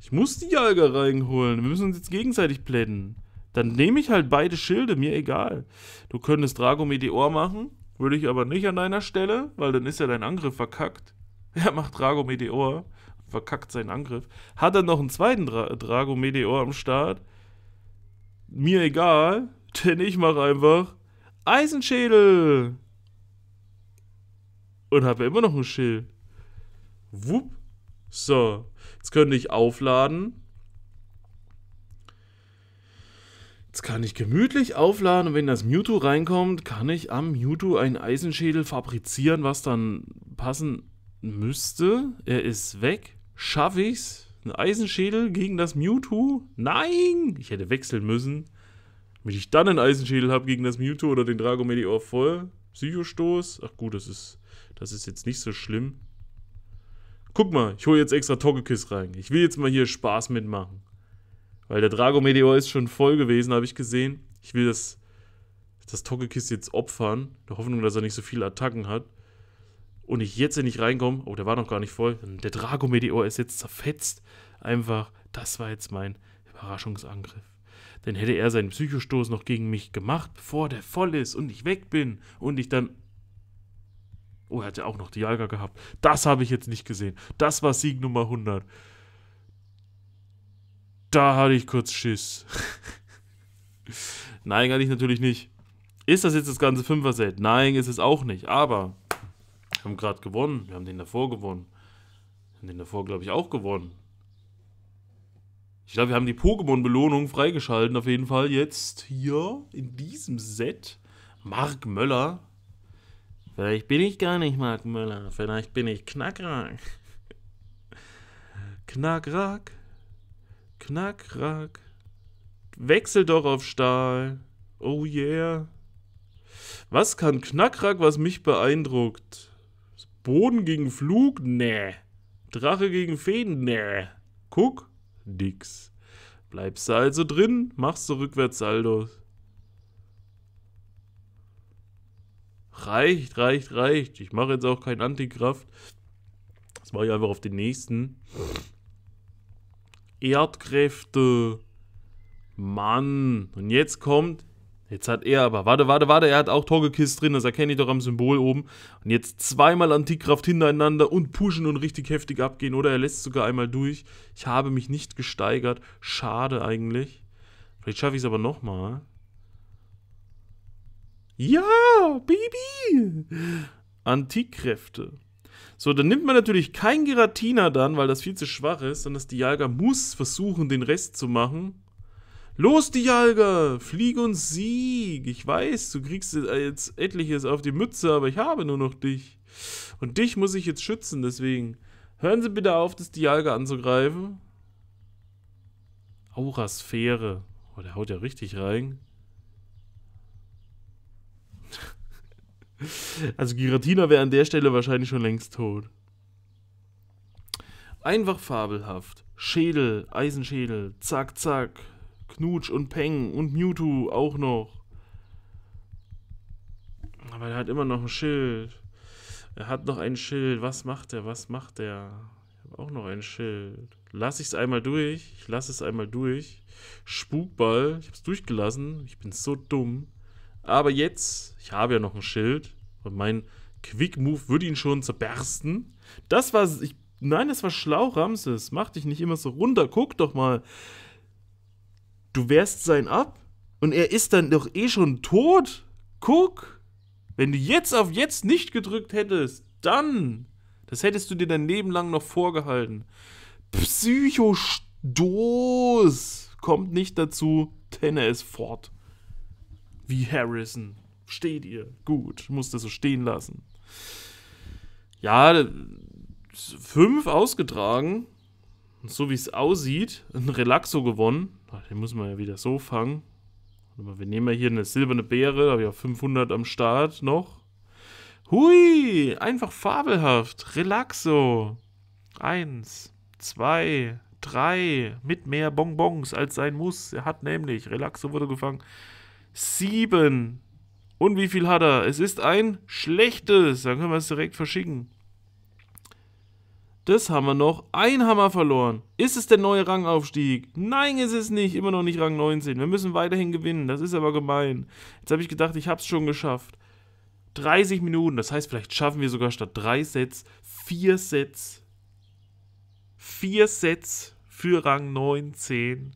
Ich muss die Jalga reinholen. Wir müssen uns jetzt gegenseitig plätten. Dann nehme ich halt beide Schilde, mir egal. Du könntest Drago Meteor machen, würde ich aber nicht an deiner Stelle, weil dann ist ja dein Angriff verkackt. *laughs* Er macht Drago Meteor, verkackt seinen Angriff. Hat dann noch einen zweiten Dra Drago Meteor am Start. Mir egal, *laughs* denn ich mache einfach Eisenschädel. Und habe immer noch ein Schild. Wupp. So. Jetzt könnte ich aufladen. Jetzt kann ich gemütlich aufladen und wenn das Mewtwo reinkommt, kann ich am Mewtwo einen Eisenschädel fabrizieren, was dann passen müsste. Er ist weg. Schaffe ich's? Ein Eisenschädel gegen das Mewtwo? Nein! Ich hätte wechseln müssen. Damit ich dann einen Eisenschädel habe gegen das Mewtwo oder den Drago voll. Psychostoß. Ach gut, das ist, das ist jetzt nicht so schlimm guck mal, ich hole jetzt extra Togekiss rein. Ich will jetzt mal hier Spaß mitmachen. Weil der Drago Meteor ist schon voll gewesen, habe ich gesehen. Ich will das, das Togekiss jetzt opfern. In der Hoffnung, dass er nicht so viele Attacken hat. Und ich jetzt hier nicht reinkomme. Oh, der war noch gar nicht voll. Der Drago Meteor ist jetzt zerfetzt. Einfach, das war jetzt mein Überraschungsangriff. Denn hätte er seinen Psychostoß noch gegen mich gemacht, bevor der voll ist und ich weg bin und ich dann Oh, er hat ja auch noch Dialga gehabt. Das habe ich jetzt nicht gesehen. Das war Sieg Nummer 100. Da hatte ich kurz Schiss. *laughs* Nein, hatte ich natürlich nicht. Ist das jetzt das ganze Fünfer-Set? Nein, ist es auch nicht. Aber wir haben gerade gewonnen. Wir haben den davor gewonnen. Wir haben den davor, glaube ich, auch gewonnen. Ich glaube, wir haben die Pokémon-Belohnung freigeschalten. Auf jeden Fall jetzt hier in diesem Set. Mark Möller Vielleicht bin ich gar nicht Mark Müller. Vielleicht bin ich Knackrack. Knackrack. Knackrack. Wechsel doch auf Stahl. Oh yeah. Was kann Knackrack, was mich beeindruckt? Boden gegen Flug? Nee. Drache gegen Fäden? Nee. Guck, nix. Bleibst du also drin, machst du Rückwärtssaldos. reicht, reicht, reicht. Ich mache jetzt auch keinen Antikraft. Das war ja einfach auf den nächsten. Erdkräfte. Mann. Und jetzt kommt. Jetzt hat er aber. Warte, warte, warte. Er hat auch Torgekiss drin. Das erkenne ich doch am Symbol oben. Und jetzt zweimal Antikraft hintereinander und pushen und richtig heftig abgehen. Oder er lässt sogar einmal durch. Ich habe mich nicht gesteigert. Schade eigentlich. Vielleicht schaffe ich es aber nochmal. Ja, Baby! Antikkräfte. So, dann nimmt man natürlich kein Giratina dann, weil das viel zu schwach ist, sondern das Dialga muss versuchen, den Rest zu machen. Los, Dialga! Flieg und sieg! Ich weiß, du kriegst jetzt etliches auf die Mütze, aber ich habe nur noch dich. Und dich muss ich jetzt schützen, deswegen. Hören Sie bitte auf, das Dialga anzugreifen. Aurasphäre. Oh, der haut ja richtig rein. Also Giratina wäre an der Stelle wahrscheinlich schon längst tot. Einfach fabelhaft. Schädel, Eisenschädel, zack, zack. Knutsch und Peng und Mewtwo auch noch. Aber er hat immer noch ein Schild. Er hat noch ein Schild. Was macht er? Was macht er? Ich habe auch noch ein Schild. Lass ich es einmal durch. Ich lasse es einmal durch. Spukball. Ich habe es durchgelassen. Ich bin so dumm. Aber jetzt, ich habe ja noch ein Schild und mein Quick Move würde ihn schon zerbersten. Das war. Ich, nein, das war schlau, Ramses. Mach dich nicht immer so runter. Guck doch mal. Du wärst sein ab und er ist dann doch eh schon tot. Guck. Wenn du jetzt auf jetzt nicht gedrückt hättest, dann. Das hättest du dir dein Leben lang noch vorgehalten. Psychostoß kommt nicht dazu. denn er ist fort wie Harrison. Steht ihr? Gut, musste so stehen lassen. Ja, fünf ausgetragen. so wie es aussieht, ein Relaxo gewonnen. Ah, den muss man ja wieder so fangen. Wir nehmen ja hier eine silberne Beere, da habe ich auch 500 am Start noch. Hui, einfach fabelhaft. Relaxo. Eins, zwei, drei. Mit mehr Bonbons als sein muss. Er hat nämlich, Relaxo wurde gefangen, 7. Und wie viel hat er? Es ist ein schlechtes. Dann können wir es direkt verschicken. Das haben wir noch. Ein Hammer verloren. Ist es der neue Rangaufstieg? Nein, ist es nicht. Immer noch nicht Rang 19. Wir müssen weiterhin gewinnen. Das ist aber gemein. Jetzt habe ich gedacht, ich habe es schon geschafft. 30 Minuten. Das heißt, vielleicht schaffen wir sogar statt drei Sets vier Sets. Vier Sets für Rang 19.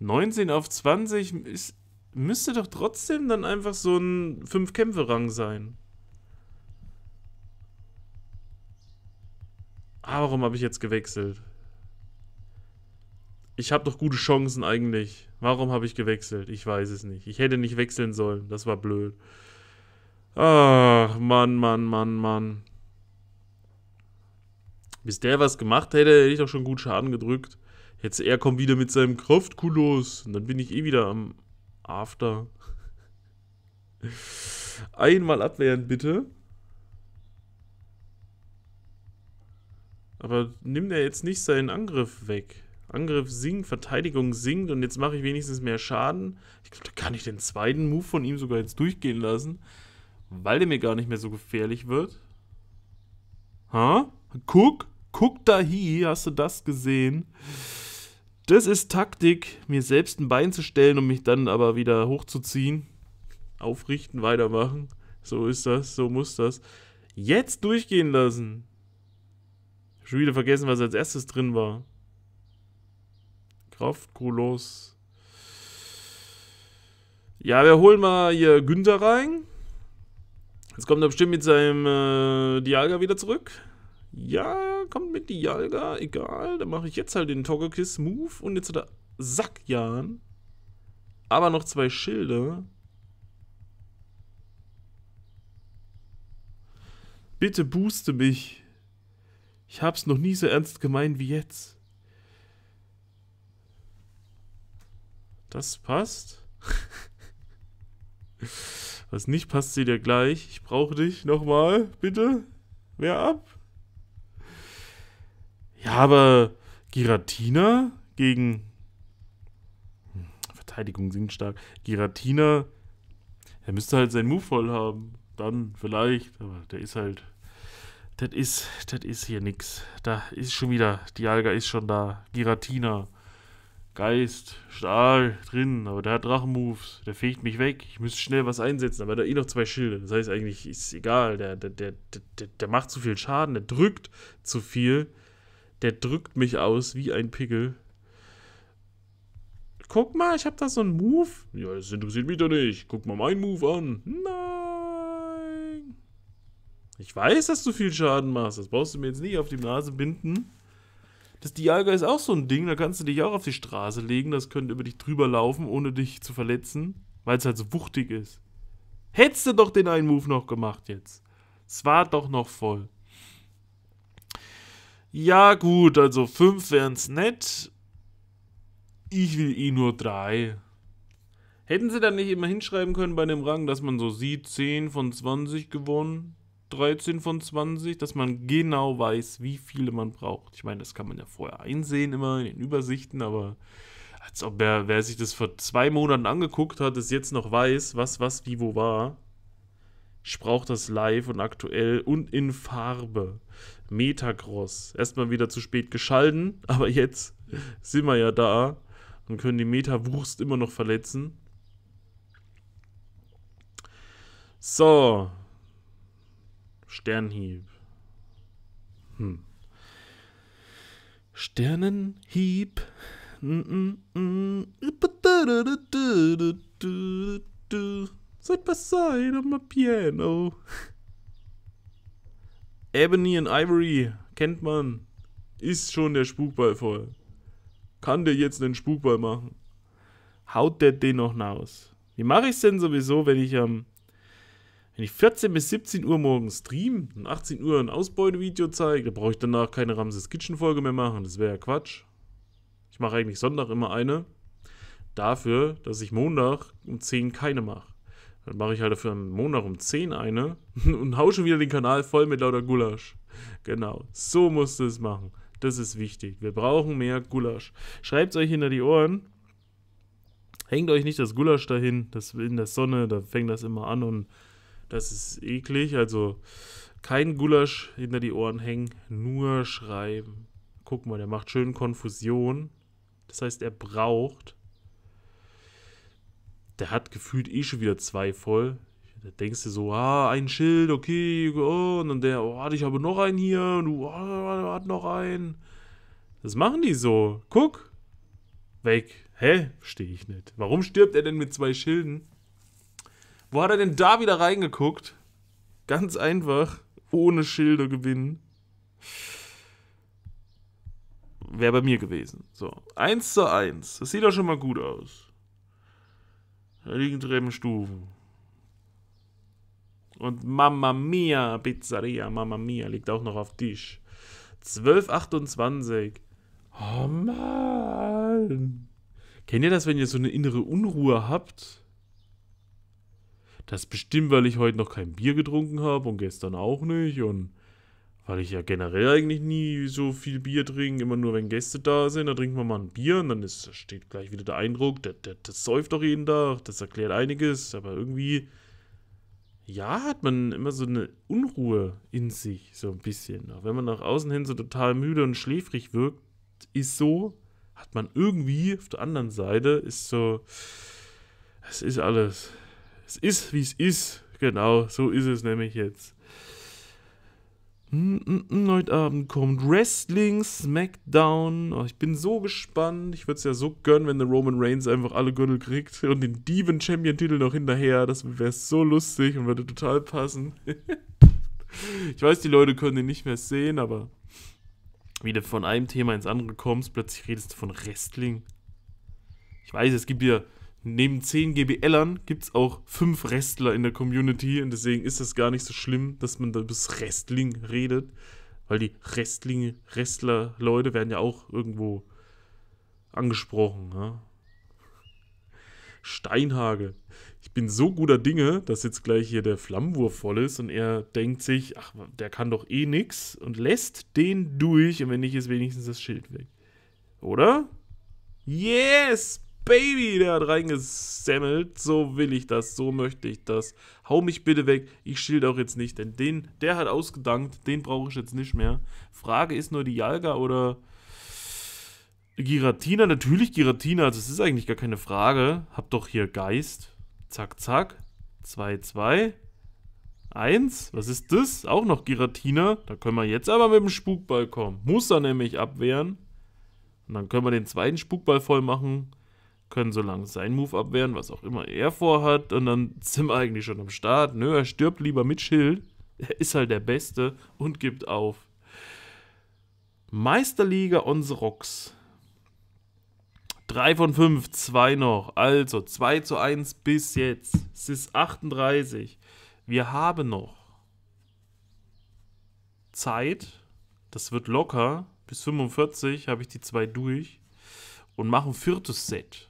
19 auf 20 ist, müsste doch trotzdem dann einfach so ein 5-Kämpfe-Rang sein. Ah, warum habe ich jetzt gewechselt? Ich habe doch gute Chancen eigentlich. Warum habe ich gewechselt? Ich weiß es nicht. Ich hätte nicht wechseln sollen. Das war blöd. Ach, Mann, Mann, Mann, Mann. Bis der was gemacht hätte, hätte ich doch schon gut Schaden gedrückt. Jetzt er kommt wieder mit seinem Kraftkulos. Und dann bin ich eh wieder am After. *laughs* Einmal abwehren, bitte. Aber nimmt er jetzt nicht seinen Angriff weg? Angriff sinkt, Verteidigung sinkt und jetzt mache ich wenigstens mehr Schaden. Ich glaube, da kann ich den zweiten Move von ihm sogar jetzt durchgehen lassen, weil der mir gar nicht mehr so gefährlich wird. Ha? Guck, guck da hier, hast du das gesehen? Ja. Das ist Taktik, mir selbst ein Bein zu stellen und mich dann aber wieder hochzuziehen. Aufrichten, weitermachen. So ist das, so muss das. Jetzt durchgehen lassen. Schon wieder vergessen, was als erstes drin war. Kraftkulos. Ja, wir holen mal hier Günther rein. Jetzt kommt er bestimmt mit seinem äh, Dialga wieder zurück. Ja, kommt mit die Jalga, egal. Dann mache ich jetzt halt den Togekiss-Move und jetzt hat er Sackjan. Aber noch zwei Schilde. Bitte booste mich. Ich hab's noch nie so ernst gemeint wie jetzt. Das passt. *laughs* Was nicht passt, seht ihr gleich. Ich brauche dich nochmal. Bitte. Wer ab? Ja, aber Giratina gegen hm, Verteidigung sinkt stark. Giratina, er müsste halt seinen Move voll haben. Dann vielleicht, aber der ist halt. Das ist, das ist hier nix. Da ist schon wieder, Dialga ist schon da. Giratina, Geist, Stahl drin, aber der hat Drachenmoves. Der fegt mich weg. Ich müsste schnell was einsetzen, aber da eh noch zwei Schilde. Das heißt eigentlich, ist egal. Der, der, der, der, der macht zu viel Schaden, der drückt zu viel. Der drückt mich aus wie ein Pickel. Guck mal, ich habe da so einen Move. Ja, das interessiert mich doch nicht. Guck mal meinen Move an. Nein. Ich weiß, dass du viel Schaden machst. Das brauchst du mir jetzt nicht auf die Nase binden. Das Dialga ist auch so ein Ding. Da kannst du dich auch auf die Straße legen. Das könnte über dich drüber laufen, ohne dich zu verletzen. Weil es halt so wuchtig ist. Hättest du doch den einen Move noch gemacht jetzt. Es war doch noch voll. Ja, gut, also fünf wären es nett. Ich will eh nur drei. Hätten sie dann nicht immer hinschreiben können bei dem Rang, dass man so sieht, 10 von 20 gewonnen, 13 von 20, dass man genau weiß, wie viele man braucht. Ich meine, das kann man ja vorher einsehen immer in den Übersichten, aber als ob wer, wer sich das vor zwei Monaten angeguckt hat, es jetzt noch weiß, was, was, wie, wo war. Ich brauche das live und aktuell und in Farbe. Metagross. Erstmal wieder zu spät geschalten, *laughs* aber jetzt sind wir ja da und können die Meta-Wurst immer noch verletzen. So. Sternhieb. Hm. Sternenhieb. Mm -mm -mm side by side on my piano. Ebony and Ivory kennt man. Ist schon der Spukball voll. Kann der jetzt einen Spukball machen? Haut der den noch raus? Wie mache ich es denn sowieso, wenn ich ähm, wenn ich 14 bis 17 Uhr morgens stream und 18 Uhr ein Ausbeutevideo zeige, da brauche ich danach keine Ramses Kitchen Folge mehr machen. Das wäre ja Quatsch. Ich mache eigentlich Sonntag immer eine. Dafür, dass ich Montag um 10 keine mache. Dann mache ich halt dafür einen Monat um 10 eine *laughs* und hau schon wieder den Kanal voll mit lauter Gulasch. Genau, so musst du es machen. Das ist wichtig. Wir brauchen mehr Gulasch. Schreibt es euch hinter die Ohren. Hängt euch nicht das Gulasch dahin, das in der Sonne, da fängt das immer an und das ist eklig. Also kein Gulasch hinter die Ohren hängen, nur schreiben. Guck mal, der macht schön Konfusion. Das heißt, er braucht der hat gefühlt eh schon wieder zwei voll. Da denkst du so, ah, ein Schild, okay, oh, und dann der, oh, ich habe noch einen hier, und du, oh, hat noch einen. Das machen die so. Guck. Weg. Hä? Verstehe ich nicht. Warum stirbt er denn mit zwei Schilden? Wo hat er denn da wieder reingeguckt? Ganz einfach. Ohne Schilder gewinnen. Wäre bei mir gewesen. So. 1 zu 1. Das sieht doch schon mal gut aus. Da liegen Treppenstufen. Und Mamma Mia Pizzeria, Mamma Mia liegt auch noch auf Tisch. 12,28. Oh Mann. Kennt ihr das, wenn ihr so eine innere Unruhe habt? Das bestimmt, weil ich heute noch kein Bier getrunken habe und gestern auch nicht und weil ich ja generell eigentlich nie so viel Bier trinke, immer nur wenn Gäste da sind, da trinken wir mal ein Bier und dann ist, steht gleich wieder der Eindruck, der, der, das säuft doch jeden Tag, das erklärt einiges, aber irgendwie, ja, hat man immer so eine Unruhe in sich, so ein bisschen. Auch wenn man nach außen hin so total müde und schläfrig wirkt, ist so, hat man irgendwie auf der anderen Seite, ist so, es ist alles, es ist wie es ist, genau, so ist es nämlich jetzt. Heute Abend kommt Wrestling SmackDown. Oh, ich bin so gespannt. Ich würde es ja so gönnen, wenn der Roman Reigns einfach alle Gürtel kriegt und den Diven Champion Titel noch hinterher. Das wäre so lustig und würde total passen. *laughs* ich weiß, die Leute können ihn nicht mehr sehen, aber wie du von einem Thema ins andere kommst, plötzlich redest du von Wrestling. Ich weiß, es gibt hier neben 10 GBLern gibt es auch 5 Restler in der Community und deswegen ist das gar nicht so schlimm, dass man da bis Restling redet, weil die Restlinge, Wrestler-Leute werden ja auch irgendwo angesprochen. Ja? Steinhage. Ich bin so guter Dinge, dass jetzt gleich hier der Flammenwurf voll ist und er denkt sich, ach, der kann doch eh nix und lässt den durch und wenn nicht, ist wenigstens das Schild weg. Oder? Yes! Baby, der hat reingesammelt. So will ich das, so möchte ich das. Hau mich bitte weg, ich schild auch jetzt nicht, denn den, der hat ausgedankt, den brauche ich jetzt nicht mehr. Frage ist nur die Jalga oder Giratina. Natürlich Giratina, also es ist eigentlich gar keine Frage. Hab doch hier Geist. Zack, zack. 2, 2. 1, was ist das? Auch noch Giratina. Da können wir jetzt aber mit dem Spukball kommen. Muss er nämlich abwehren. Und dann können wir den zweiten Spukball voll machen können so lange seinen Move abwehren, was auch immer er vorhat. Und dann sind wir eigentlich schon am Start. Nö, er stirbt lieber mit Schild. Er ist halt der Beste und gibt auf. Meisterliga on the Rocks. 3 von 5, 2 noch. Also 2 zu 1 bis jetzt. Es ist 38. Wir haben noch Zeit. Das wird locker. Bis 45 habe ich die zwei durch. Und machen viertes Set.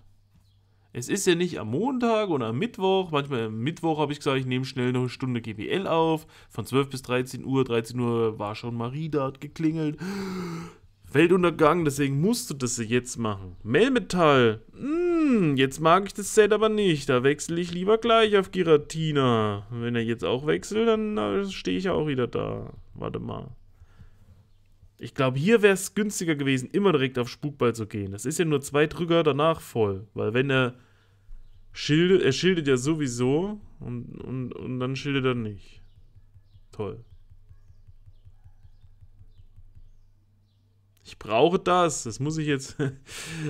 Es ist ja nicht am Montag oder am Mittwoch. Manchmal am Mittwoch habe ich gesagt, ich nehme schnell noch eine Stunde GBL auf. Von 12 bis 13 Uhr. 13 Uhr war schon Marie da, hat geklingelt. Weltuntergang, deswegen musst du das jetzt machen. Melmetall, Mm, hm, jetzt mag ich das Set aber nicht. Da wechsle ich lieber gleich auf Giratina. Wenn er jetzt auch wechselt, dann stehe ich ja auch wieder da. Warte mal. Ich glaube, hier wäre es günstiger gewesen, immer direkt auf Spukball zu gehen. Das ist ja nur zwei Drücker danach voll. Weil wenn er Schilde, er schildet ja sowieso und, und, und dann schildet er nicht. Toll. Ich brauche das. Das muss ich jetzt. *laughs*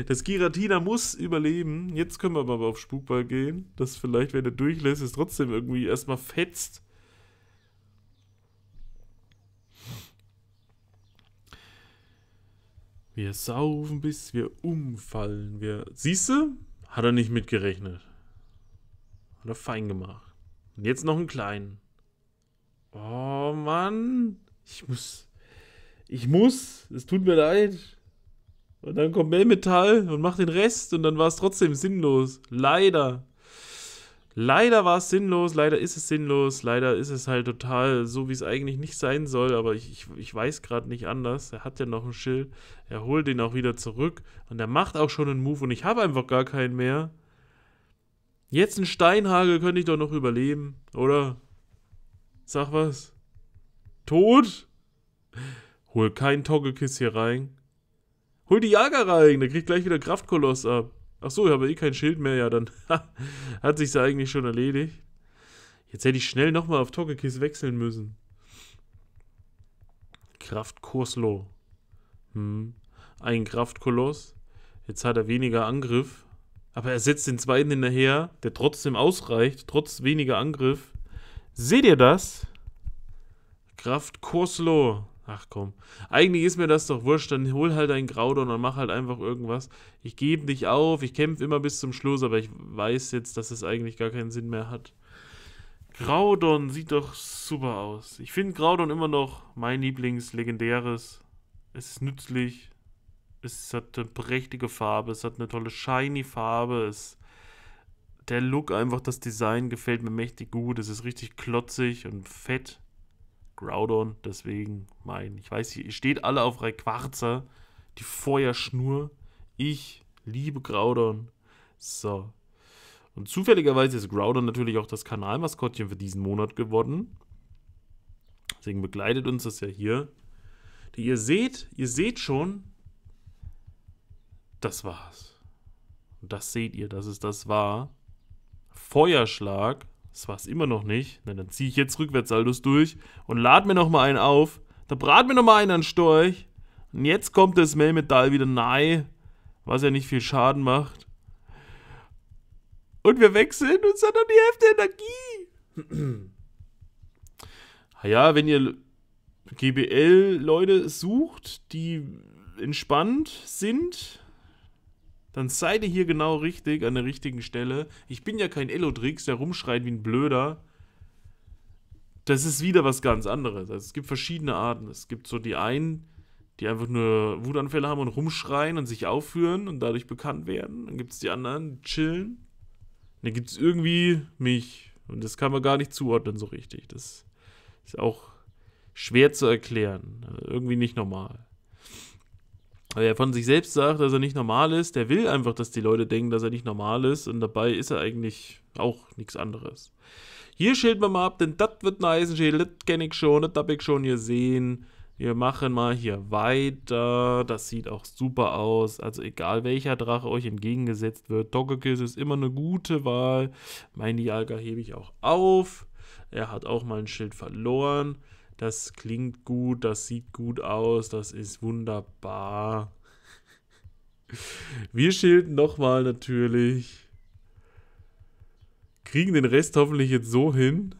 Das Giratina muss überleben. Jetzt können wir aber auf Spukball gehen. Das vielleicht, wenn er durchlässt, ist trotzdem irgendwie erstmal fetzt. Wir saufen, bis wir umfallen. Wir. Siehst du? Hat er nicht mitgerechnet. Hat er fein gemacht. Und jetzt noch einen kleinen. Oh Mann. Ich muss. Ich muss. Es tut mir leid. Und dann kommt Melmetall und macht den Rest und dann war es trotzdem sinnlos. Leider. Leider war es sinnlos, leider ist es sinnlos, leider ist es halt total so, wie es eigentlich nicht sein soll, aber ich, ich, ich weiß gerade nicht anders. Er hat ja noch ein Schild, er holt den auch wieder zurück und er macht auch schon einen Move und ich habe einfach gar keinen mehr. Jetzt ein Steinhagel könnte ich doch noch überleben, oder? Sag was. Tod? Hol kein Toggekiss hier rein. Hol die Jager rein, der kriegt gleich wieder Kraftkoloss ab. Ach so, ich habe eh kein Schild mehr, ja, dann *laughs* hat sich's eigentlich schon erledigt. Jetzt hätte ich schnell nochmal auf Toggekiss wechseln müssen. Kraftkurslo. Hm. Ein Kraftkoloss. Jetzt hat er weniger Angriff. Aber er setzt den zweiten hinterher, der trotzdem ausreicht, trotz weniger Angriff. Seht ihr das? Kraft Kurslo. Ach komm. Eigentlich ist mir das doch wurscht. Dann hol halt einen Graudon und mach halt einfach irgendwas. Ich gebe dich auf. Ich kämpfe immer bis zum Schluss, aber ich weiß jetzt, dass es eigentlich gar keinen Sinn mehr hat. Graudon sieht doch super aus. Ich finde Graudon immer noch mein Lieblingslegendäres. Es ist nützlich es hat eine prächtige Farbe, es hat eine tolle shiny Farbe, es, der Look einfach, das Design gefällt mir mächtig gut, es ist richtig klotzig und fett. Groudon, deswegen mein, ich weiß, ihr steht alle auf Rayquarza, die Feuerschnur. Ich liebe Groudon. So. Und zufälligerweise ist Groudon natürlich auch das Kanalmaskottchen für diesen Monat geworden. Deswegen begleitet uns das ja hier. Ihr seht, ihr seht schon, das war's. Und das seht ihr, dass es das war. Feuerschlag. Das war's immer noch nicht. Na, dann ziehe ich jetzt Rückwärtssaldos durch und lad mir nochmal einen auf. Da brat mir nochmal einen an Storch. Und jetzt kommt das Melmetall wieder nahe, was ja nicht viel Schaden macht. Und wir wechseln uns dann noch die Hälfte Energie. *clears throat* Ah ja, wenn ihr GBL-Leute sucht, die entspannt sind, dann seid ihr hier genau richtig, an der richtigen Stelle. Ich bin ja kein Elodrix, der rumschreit wie ein Blöder. Das ist wieder was ganz anderes. Also es gibt verschiedene Arten. Es gibt so die einen, die einfach nur Wutanfälle haben und rumschreien und sich aufführen und dadurch bekannt werden. Dann gibt es die anderen, die chillen. dann gibt es irgendwie mich. Und das kann man gar nicht zuordnen so richtig. Das ist auch schwer zu erklären. Also irgendwie nicht normal weil er von sich selbst sagt, dass er nicht normal ist. Der will einfach, dass die Leute denken, dass er nicht normal ist. Und dabei ist er eigentlich auch nichts anderes. Hier schildern wir mal ab, denn das wird ein Eisenschädel. Das kenne ich schon, das habe ich schon gesehen. Wir machen mal hier weiter. Das sieht auch super aus. Also egal welcher Drache euch entgegengesetzt wird, Togekiss ist immer eine gute Wahl. Mein Dialga hebe ich auch auf. Er hat auch mal ein Schild verloren das klingt gut, das sieht gut aus, das ist wunderbar. *laughs* Wir schilden nochmal natürlich. Kriegen den Rest hoffentlich jetzt so hin.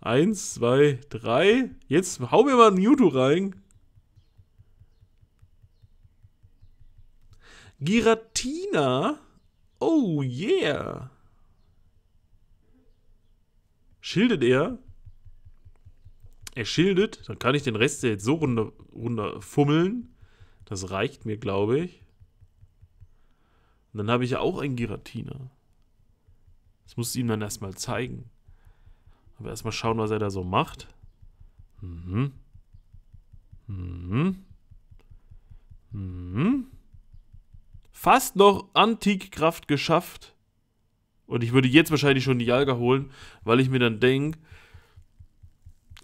Eins, zwei, drei. Jetzt hau mir mal ein Mewtwo rein. Giratina. Oh yeah. Schildet er? er schildet, dann kann ich den Rest jetzt so runter, runter fummeln. Das reicht mir, glaube ich. Und dann habe ich ja auch einen Giratiner. Das muss ich ihm dann erstmal zeigen. Aber erstmal schauen, was er da so macht. Mhm. Mhm. Mhm. Fast noch Antikkraft geschafft. Und ich würde jetzt wahrscheinlich schon die Jalga holen, weil ich mir dann denke,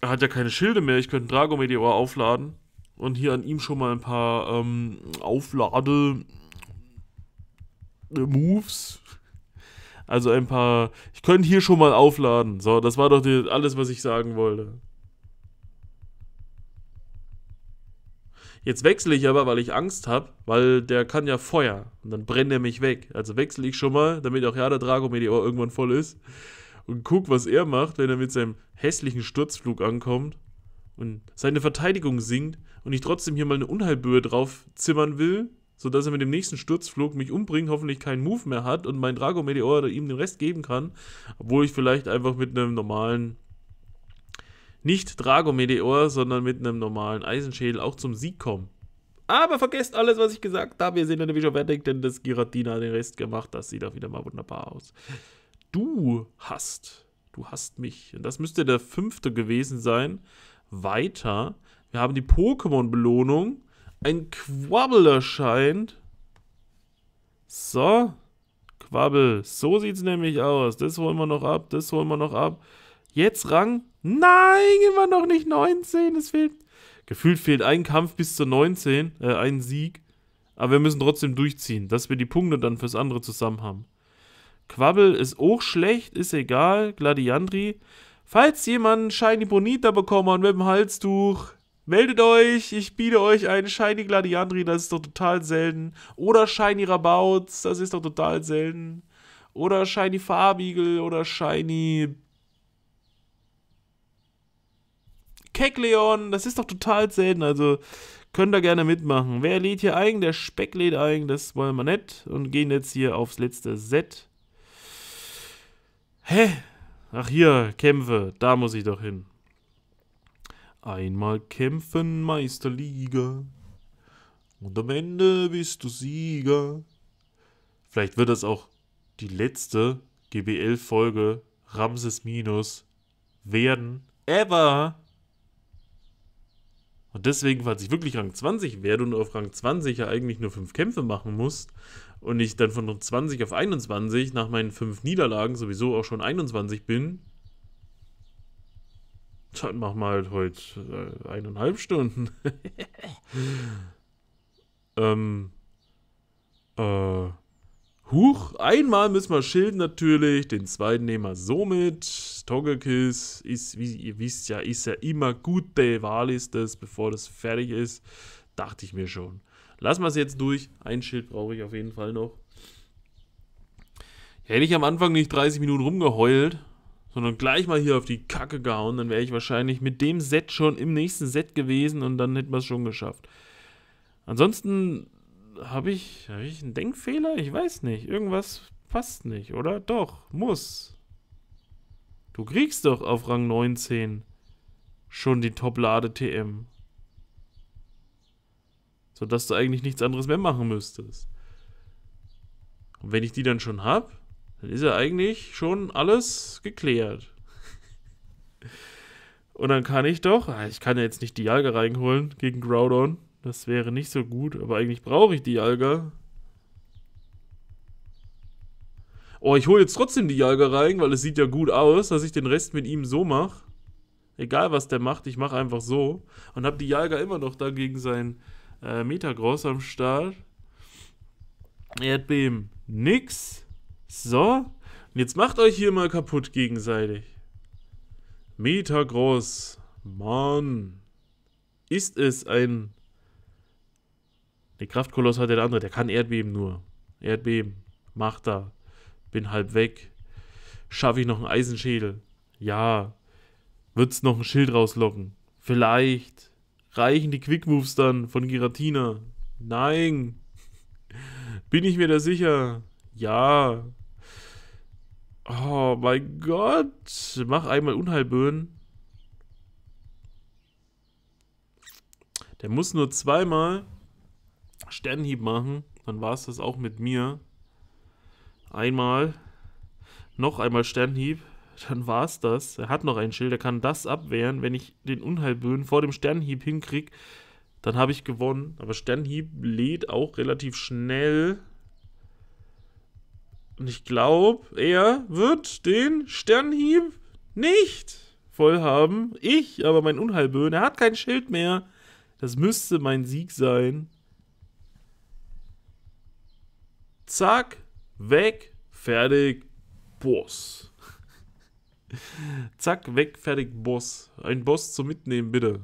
er hat ja keine Schilde mehr. Ich könnte einen Drago-Meteor aufladen und hier an ihm schon mal ein paar ähm, Auflade-Moves. Äh, also ein paar. Ich könnte hier schon mal aufladen. So, das war doch die, alles, was ich sagen wollte. Jetzt wechsle ich aber, weil ich Angst habe, weil der kann ja Feuer und dann brennt er mich weg. Also wechsle ich schon mal, damit auch ja der Drago Meteor irgendwann voll ist. Und guck, was er macht, wenn er mit seinem hässlichen Sturzflug ankommt und seine Verteidigung sinkt und ich trotzdem hier mal eine Unheilböe drauf zimmern will, sodass er mit dem nächsten Sturzflug mich umbringt, hoffentlich keinen Move mehr hat und mein Drago Meteor ihm den Rest geben kann, obwohl ich vielleicht einfach mit einem normalen, nicht Drago Meteor, sondern mit einem normalen Eisenschädel auch zum Sieg komme. Aber vergesst alles, was ich gesagt habe. Wir sind dann nämlich schon fertig, denn das Giratina hat den Rest gemacht. Das sieht auch wieder mal wunderbar aus du hast. Du hast mich. Und das müsste der fünfte gewesen sein. Weiter. Wir haben die Pokémon-Belohnung. Ein Quabbel erscheint. So. Quabbel. So sieht es nämlich aus. Das holen wir noch ab. Das holen wir noch ab. Jetzt Rang. Nein, immer noch nicht 19. Es fehlt. Gefühlt fehlt ein Kampf bis zur 19. Äh, ein Sieg. Aber wir müssen trotzdem durchziehen, dass wir die Punkte dann fürs andere zusammen haben. Quabbel ist auch schlecht, ist egal. Gladiandri. Falls jemand Shiny Bonita bekommen mit dem Halstuch, meldet euch. Ich biete euch einen Shiny Gladiandri, das ist doch total selten. Oder Shiny Rabouts, das ist doch total selten. Oder Shiny Farbigel oder Shiny Kekleon, das ist doch total selten. Also könnt ihr gerne mitmachen. Wer lädt hier ein? Der Speck lädt ein, das wollen wir nicht. Und gehen jetzt hier aufs letzte Set. Hä? Ach hier, Kämpfe, da muss ich doch hin. Einmal kämpfen, Meisterliga. Und am Ende bist du Sieger. Vielleicht wird das auch die letzte GBL-Folge Ramses Minus werden. Ever! Und deswegen, falls ich wirklich Rang 20 werde und auf Rang 20 ja eigentlich nur 5 Kämpfe machen muss und ich dann von 20 auf 21 nach meinen 5 Niederlagen sowieso auch schon 21 bin, dann machen wir halt heute äh, eineinhalb Stunden. *laughs* ähm, äh, Huch, einmal müssen wir schilden natürlich, den zweiten nehmen wir somit. Togekiss ist, wie ihr wisst ja, ist ja immer gute Wahl ist das, bevor das fertig ist. Dachte ich mir schon. Lassen wir es jetzt durch. Ein Schild brauche ich auf jeden Fall noch. Hätte ich am Anfang nicht 30 Minuten rumgeheult, sondern gleich mal hier auf die Kacke gehauen, dann wäre ich wahrscheinlich mit dem Set schon im nächsten Set gewesen und dann hätten wir es schon geschafft. Ansonsten habe ich, hab ich einen Denkfehler? Ich weiß nicht. Irgendwas passt nicht, oder? Doch, muss. Du kriegst doch auf Rang 19 schon die Top-Lade-TM. Sodass du eigentlich nichts anderes mehr machen müsstest. Und wenn ich die dann schon habe, dann ist ja eigentlich schon alles geklärt. *laughs* Und dann kann ich doch, ah, ich kann ja jetzt nicht die Jager reinholen gegen Groudon. Das wäre nicht so gut, aber eigentlich brauche ich die Jalga. Oh, ich hole jetzt trotzdem die Jalga rein, weil es sieht ja gut aus, dass ich den Rest mit ihm so mache. Egal, was der macht, ich mache einfach so. Und habe die Jalga immer noch dagegen sein äh, Metagross am Start. Erdbeben. Nix. So. Und jetzt macht euch hier mal kaputt gegenseitig. Metagross. Mann. Ist es ein der Kraftkoloss hat der andere, der kann Erdbeben nur. Erdbeben, mach da. Bin halb weg. Schaffe ich noch einen Eisenschädel? Ja. Wird's noch ein Schild rauslocken? Vielleicht. Reichen die Quickmoves dann von Giratina? Nein. *laughs* Bin ich mir da sicher? Ja. Oh mein Gott. Mach einmal Unheilböen. Der muss nur zweimal Sternhieb machen, dann war es das auch mit mir. Einmal, noch einmal Sternhieb, dann war es das. Er hat noch ein Schild, er kann das abwehren. Wenn ich den Unheilböen vor dem Sternhieb hinkriege, dann habe ich gewonnen. Aber Sternhieb lädt auch relativ schnell. Und ich glaube, er wird den Sternhieb nicht voll haben. Ich, aber mein Unheilböen, er hat kein Schild mehr. Das müsste mein Sieg sein. Zack, weg, fertig, Boss. *laughs* Zack, weg, fertig, Boss. Ein Boss zum Mitnehmen, bitte.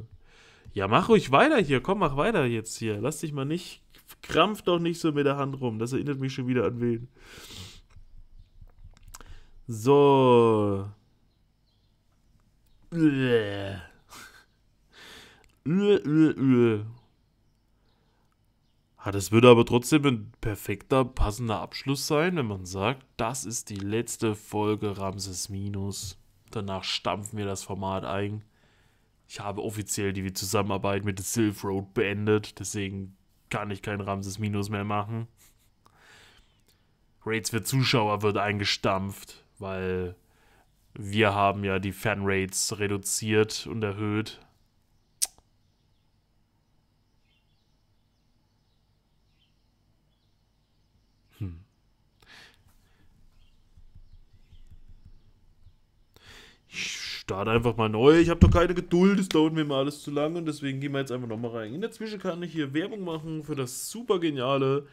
Ja, mach ruhig weiter hier. Komm, mach weiter jetzt hier. Lass dich mal nicht. Krampf doch nicht so mit der Hand rum. Das erinnert mich schon wieder an wen. So. Bleh. Bleh, bleh, bleh. Ja, ah, das würde aber trotzdem ein perfekter, passender Abschluss sein, wenn man sagt, das ist die letzte Folge Ramses Minus. Danach stampfen wir das Format ein. Ich habe offiziell die Zusammenarbeit mit The Silk Road beendet, deswegen kann ich kein Ramses Minus mehr machen. Rates für Zuschauer wird eingestampft, weil wir haben ja die Fanrates reduziert und erhöht. start einfach mal neu. Ich habe doch keine Geduld, es dauert mir immer alles zu lang und deswegen gehen wir jetzt einfach nochmal rein. In der Zwischen kann ich hier Werbung machen für das super geniale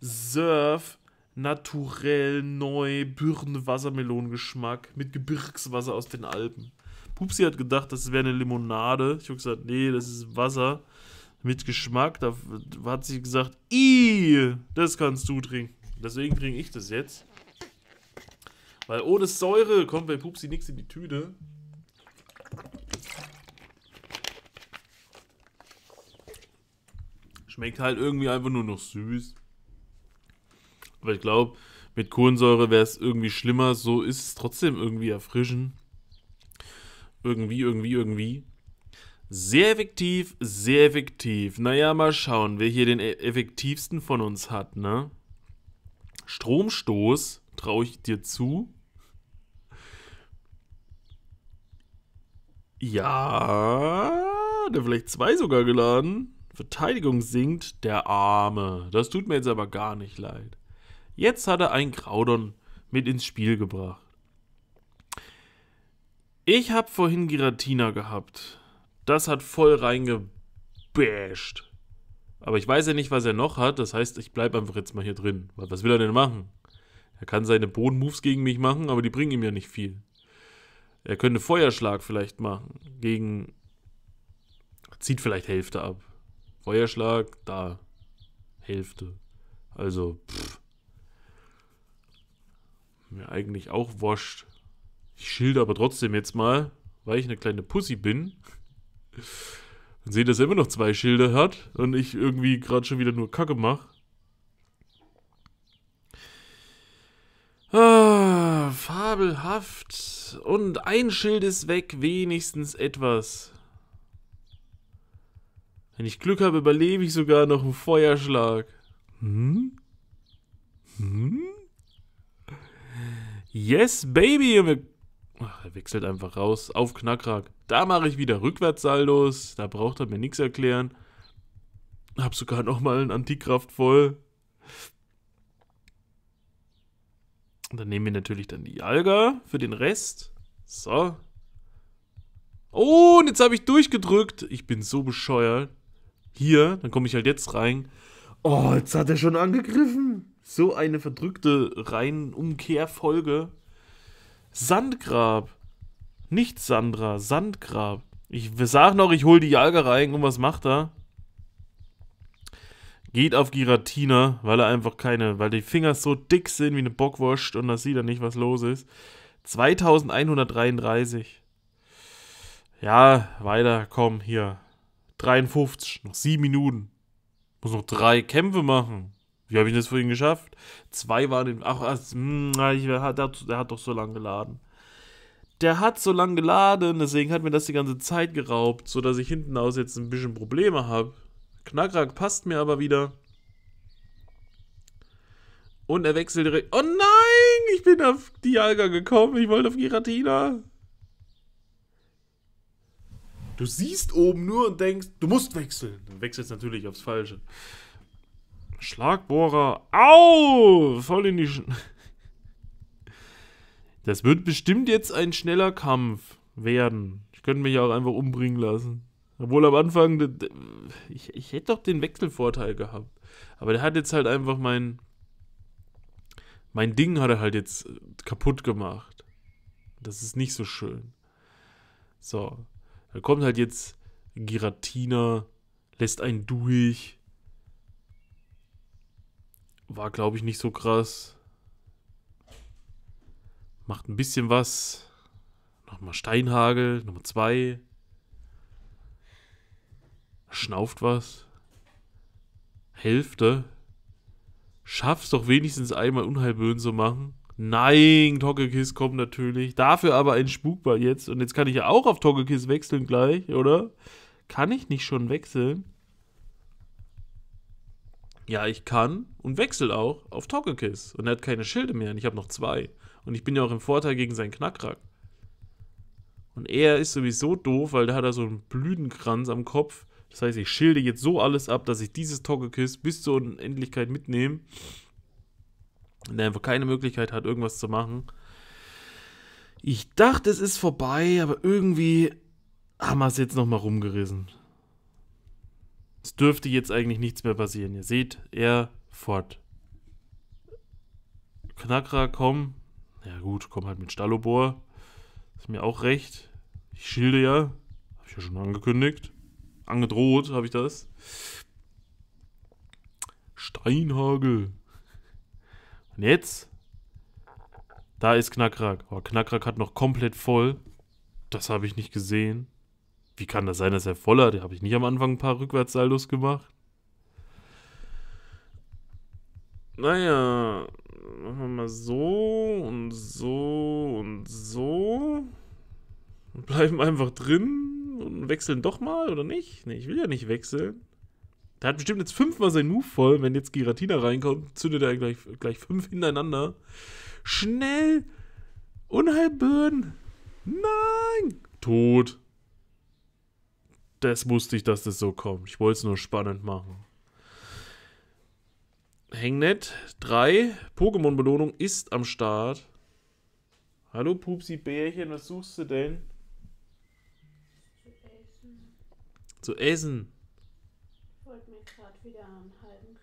Surf Naturell Neu Birnenwassermelonengeschmack mit Gebirgswasser aus den Alpen. Pupsi hat gedacht, das wäre eine Limonade. Ich habe gesagt, nee, das ist Wasser mit Geschmack. Da hat sie gesagt, i, das kannst du trinken. Deswegen trinke ich das jetzt. Weil ohne Säure kommt bei Pupsi nichts in die Tüte. schmeckt halt irgendwie einfach nur noch süß. Aber ich glaube, mit Kohlensäure wäre es irgendwie schlimmer. So ist es trotzdem irgendwie erfrischend. Irgendwie, irgendwie, irgendwie. Sehr effektiv, sehr effektiv. Naja, mal schauen, wer hier den e- effektivsten von uns hat, ne? Stromstoß traue ich dir zu. Ja, der vielleicht zwei sogar geladen. Verteidigung sinkt, der Arme. Das tut mir jetzt aber gar nicht leid. Jetzt hat er einen Graudon mit ins Spiel gebracht. Ich habe vorhin Giratina gehabt. Das hat voll reingebasht. Aber ich weiß ja nicht, was er noch hat. Das heißt, ich bleibe einfach jetzt mal hier drin. Was will er denn machen? Er kann seine Bodenmoves gegen mich machen, aber die bringen ihm ja nicht viel. Er könnte Feuerschlag vielleicht machen. Gegen. Zieht vielleicht Hälfte ab. Feuerschlag, da. Hälfte. Also, pff. Mir eigentlich auch wascht. Ich schilde aber trotzdem jetzt mal, weil ich eine kleine Pussy bin. *laughs* Und sehe, dass er immer noch zwei Schilder hat und ich irgendwie gerade schon wieder nur Kacke mache. Ah, fabelhaft. Und ein Schild ist weg, wenigstens etwas. Wenn ich Glück habe, überlebe ich sogar noch einen Feuerschlag. Hm? Hm? Yes, baby, Ach, er wechselt einfach raus. Auf Knackrack. Da mache ich wieder Rückwärtssaldos. Da braucht er mir nichts erklären. Hab sogar nochmal einen Antikraft voll. Und dann nehmen wir natürlich dann die Alga für den Rest. So. Oh, und jetzt habe ich durchgedrückt. Ich bin so bescheuert hier, dann komme ich halt jetzt rein. Oh, jetzt hat er schon angegriffen. So eine verdrückte Reihenumkehrfolge. Sandgrab. Nicht Sandra, Sandgrab. Ich sag noch, ich hole die Jager rein und was macht er? Geht auf Giratina, weil er einfach keine, weil die Finger so dick sind wie eine Bockwurst und da sieht er nicht, was los ist. 2133. Ja, weiter, komm, hier. 53, noch 7 Minuten. Muss noch drei Kämpfe machen. Wie habe ich das vorhin geschafft? Zwei waren in. Ach, also, hm, der, hat, der hat doch so lange geladen. Der hat so lange geladen, deswegen hat mir das die ganze Zeit geraubt, sodass ich hinten aus jetzt ein bisschen Probleme habe. Knackrack passt mir aber wieder. Und er wechselt direkt. Oh nein! Ich bin auf Dialga gekommen. Ich wollte auf Giratina. Du siehst oben nur und denkst, du musst wechseln. Dann wechselst natürlich aufs Falsche. Schlagbohrer. Au! Voll in die Sch *laughs* Das wird bestimmt jetzt ein schneller Kampf werden. Ich könnte mich auch einfach umbringen lassen. Obwohl am Anfang, ich, ich hätte doch den Wechselvorteil gehabt. Aber der hat jetzt halt einfach mein, mein Ding hat er halt jetzt kaputt gemacht. Das ist nicht so schön. So, da kommt halt jetzt Giratina, lässt einen durch. War, glaube ich, nicht so krass. Macht ein bisschen was. Nochmal Steinhagel, Nummer zwei. Schnauft was. Hälfte. Schaff's doch wenigstens einmal Unheilböen zu machen. Nein, Togekiss kommt natürlich. Dafür aber ein Spukball jetzt. Und jetzt kann ich ja auch auf Togekiss wechseln gleich, oder? Kann ich nicht schon wechseln? Ja, ich kann und wechsle auch auf Togekiss. Und er hat keine Schilde mehr und ich habe noch zwei. Und ich bin ja auch im Vorteil gegen seinen Knackrack. Und er ist sowieso doof, weil da hat er so einen Blütenkranz am Kopf. Das heißt, ich schilde jetzt so alles ab, dass ich dieses Togekiss bis zur Unendlichkeit mitnehme und der einfach keine Möglichkeit hat, irgendwas zu machen. Ich dachte, es ist vorbei, aber irgendwie haben wir es jetzt nochmal rumgerissen. Es dürfte jetzt eigentlich nichts mehr passieren. Ihr seht, er fort. Knackra, komm. Ja gut, komm halt mit Stallobor. Ist mir auch recht. Ich schilde ja. Habe ich ja schon angekündigt. Angedroht habe ich das. Steinhagel. Und jetzt? Da ist Knackrack. Oh, Knackrack hat noch komplett voll. Das habe ich nicht gesehen. Wie kann das sein, dass er voll hat? Habe ich nicht am Anfang ein paar Rückwärtssaldos gemacht? Naja, machen wir mal so und so und so. Und bleiben einfach drin und wechseln doch mal, oder nicht? Ne, ich will ja nicht wechseln. Der hat bestimmt jetzt fünfmal seinen Move voll. Wenn jetzt Giratina reinkommt, zündet er gleich, gleich fünf hintereinander. Schnell! Unheilbirnen! Nein! Tot! Das wusste ich, dass das so kommt. Ich wollte es nur spannend machen. Hangnet 3. Pokémon-Belohnung ist am Start. Hallo Pupsi-Bärchen, was suchst du denn? Zu essen. Zu essen.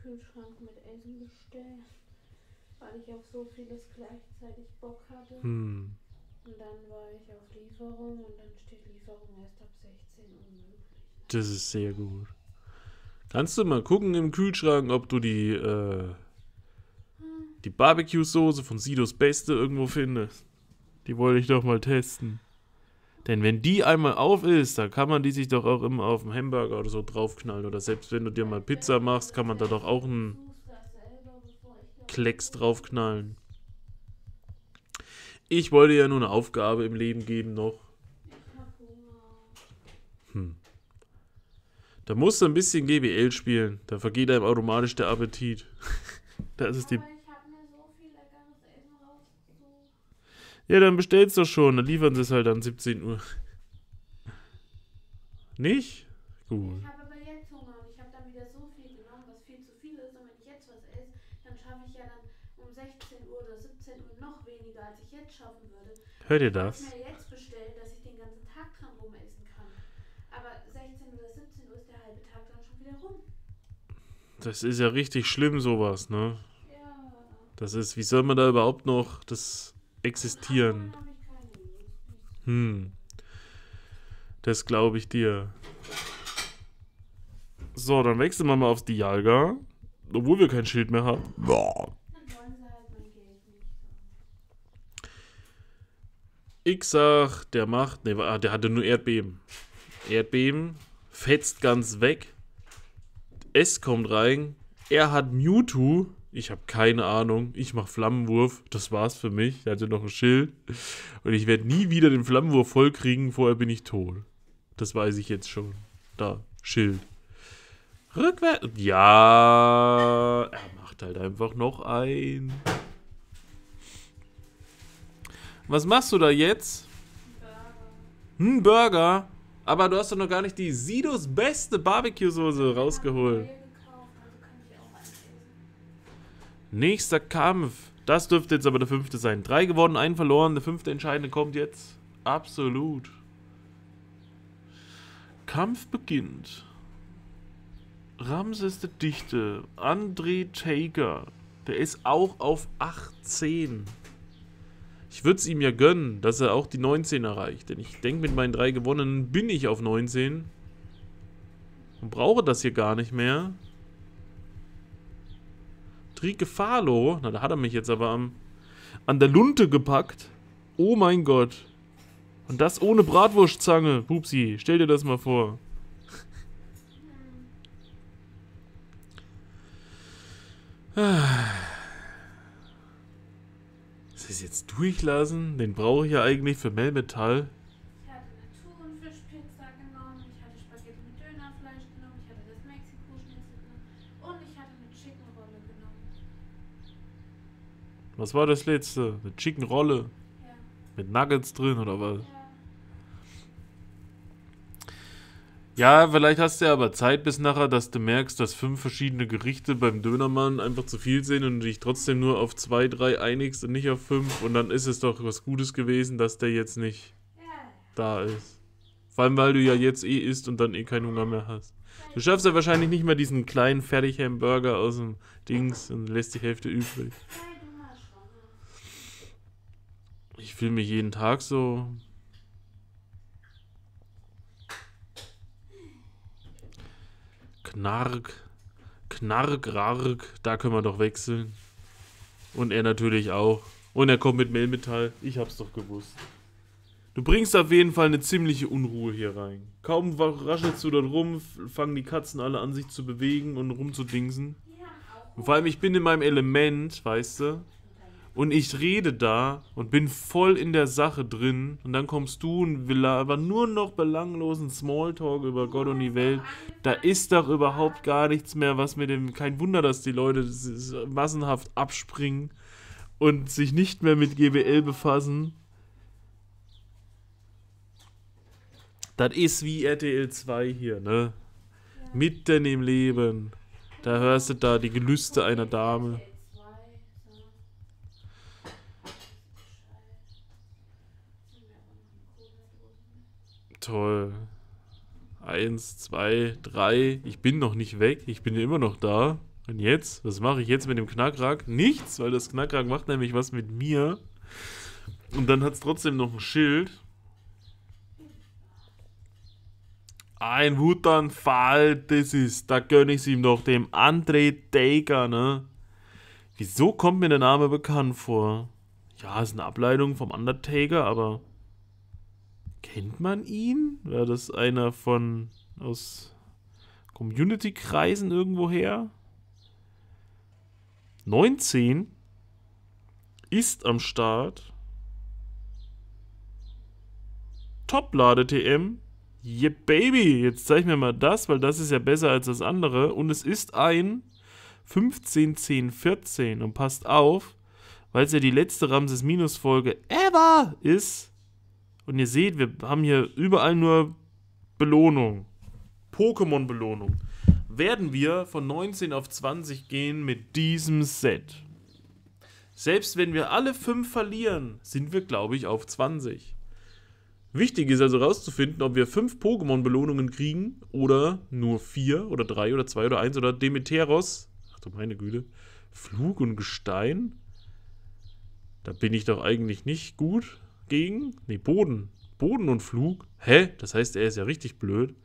Kühlschrank mit Essen bestellen, weil ich auf so vieles gleichzeitig Bock hatte. Hm. Und dann war ich auf Lieferung und dann steht Lieferung erst ab 16 Uhr möglich. Das ist sehr gut. Kannst du mal gucken im Kühlschrank, ob du die, äh, hm. die Barbecue-Soße von Sidos Beste irgendwo findest? Die wollte ich doch mal testen. Denn wenn die einmal auf ist, dann kann man die sich doch auch immer auf dem Hamburger oder so draufknallen. Oder selbst wenn du dir mal Pizza machst, kann man da doch auch einen Klecks draufknallen. Ich wollte ja nur eine Aufgabe im Leben geben noch. Hm. Da musst du ein bisschen GBL spielen. Da vergeht einem automatisch der Appetit. *laughs* das ist die Ja, dann bestell's doch schon. Dann liefern sie es halt an 17 Uhr. Nicht? Gut. Ich habe aber jetzt Hunger und ich habe dann wieder so viel genommen, was viel zu viel ist. Und wenn ich jetzt was esse, dann schaffe ich ja dann um 16 Uhr oder 17 Uhr noch weniger, als ich jetzt schaffen würde. Hört ihr das? Ich kann mir jetzt bestellen, dass ich den ganzen Tag dran rumessen kann. Aber 16 oder 17 Uhr ist der halbe Tag dann schon wieder rum. Das ist ja richtig schlimm, sowas, ne? Ja. Das ist, wie soll man da überhaupt noch das existieren. Hm. Das glaube ich dir. So, dann wechseln wir mal aufs Dialga. Obwohl wir kein Schild mehr haben. Boah. Ich sag, der macht. Ne, der hatte nur Erdbeben. Erdbeben fetzt ganz weg. Es kommt rein. Er hat Mewtwo ich habe keine Ahnung, ich mache Flammenwurf, das war's für mich. Er hatte noch ein Schild und ich werde nie wieder den Flammenwurf vollkriegen, vorher bin ich tot. Das weiß ich jetzt schon. Da, Schild. Rückwärts. Ja, er macht halt einfach noch ein. Was machst du da jetzt? Burger. Hm, Burger. Aber du hast doch noch gar nicht die Sidos beste Barbecue-Soße rausgeholt. Nächster Kampf. Das dürfte jetzt aber der fünfte sein. Drei gewonnen, einen verloren. Der fünfte entscheidende kommt jetzt. Absolut. Kampf beginnt. Ramses der Dichte. André Taker. Der ist auch auf 18. Ich würde es ihm ja gönnen, dass er auch die 19 erreicht. Denn ich denke, mit meinen drei gewonnenen bin ich auf 19. Und brauche das hier gar nicht mehr. Falo, Na, da hat er mich jetzt aber am, an der Lunte gepackt. Oh mein Gott. Und das ohne Bratwurstzange. Pupsi, stell dir das mal vor. Das ist jetzt durchlassen. Den brauche ich ja eigentlich für Melmetall. Was war das letzte? Eine Chicken Rolle. Ja. Mit Nuggets drin oder was? Ja. vielleicht hast du ja aber Zeit bis nachher, dass du merkst, dass fünf verschiedene Gerichte beim Dönermann einfach zu viel sind und dich trotzdem nur auf zwei, drei einigst und nicht auf fünf. Und dann ist es doch was Gutes gewesen, dass der jetzt nicht da ist. Vor allem, weil du ja jetzt eh isst und dann eh keinen Hunger mehr hast. Du schaffst ja wahrscheinlich nicht mehr diesen kleinen Fertighamburger aus dem Dings und lässt die Hälfte übrig. Ich fühle mich jeden Tag so. Knark. Knark, Rark. Da können wir doch wechseln. Und er natürlich auch. Und er kommt mit Melmetall. Ich hab's doch gewusst. Du bringst auf jeden Fall eine ziemliche Unruhe hier rein. Kaum raschelst du dort rum, fangen die Katzen alle an, sich zu bewegen und rumzudingsen. Und vor allem, ich bin in meinem Element, weißt du? und ich rede da und bin voll in der Sache drin und dann kommst du und will aber nur noch belanglosen Smalltalk über Gott und die Welt. Da ist doch überhaupt gar nichts mehr, was mit dem. Kein Wunder, dass die Leute massenhaft abspringen und sich nicht mehr mit GBL befassen. Das ist wie RTL 2 hier, ne? Mitten im Leben. Da hörst du da die Gelüste einer Dame. toll. Eins, zwei, drei. Ich bin noch nicht weg. Ich bin immer noch da. Und jetzt? Was mache ich jetzt mit dem Knackrack? Nichts, weil das Knackrack macht nämlich was mit mir. Und dann hat es trotzdem noch ein Schild. Ein Wutanfall, das ist, da gönne ich es ihm doch, dem André Daker, ne? Wieso kommt mir der Name bekannt vor? Ja, ist eine Ableitung vom Undertaker, aber Kennt man ihn? War das einer von aus Community-Kreisen irgendwoher? 19 ist am Start. top lade tm Yeah, Baby! Jetzt zeig mir mal das, weil das ist ja besser als das andere. Und es ist ein 15, 10, 14. Und passt auf, weil es ja die letzte Ramses-Minus-Folge ever ist, und ihr seht, wir haben hier überall nur Belohnung. Pokémon-Belohnung. Werden wir von 19 auf 20 gehen mit diesem Set. Selbst wenn wir alle 5 verlieren, sind wir, glaube ich, auf 20. Wichtig ist also herauszufinden, ob wir 5 Pokémon-Belohnungen kriegen oder nur 4 oder 3 oder 2 oder 1 oder Demeteros. Ach du meine Güte. Flug und Gestein? Da bin ich doch eigentlich nicht gut gegen. Nee, Boden. Boden und Flug. Hä? Das heißt, er ist ja richtig blöd.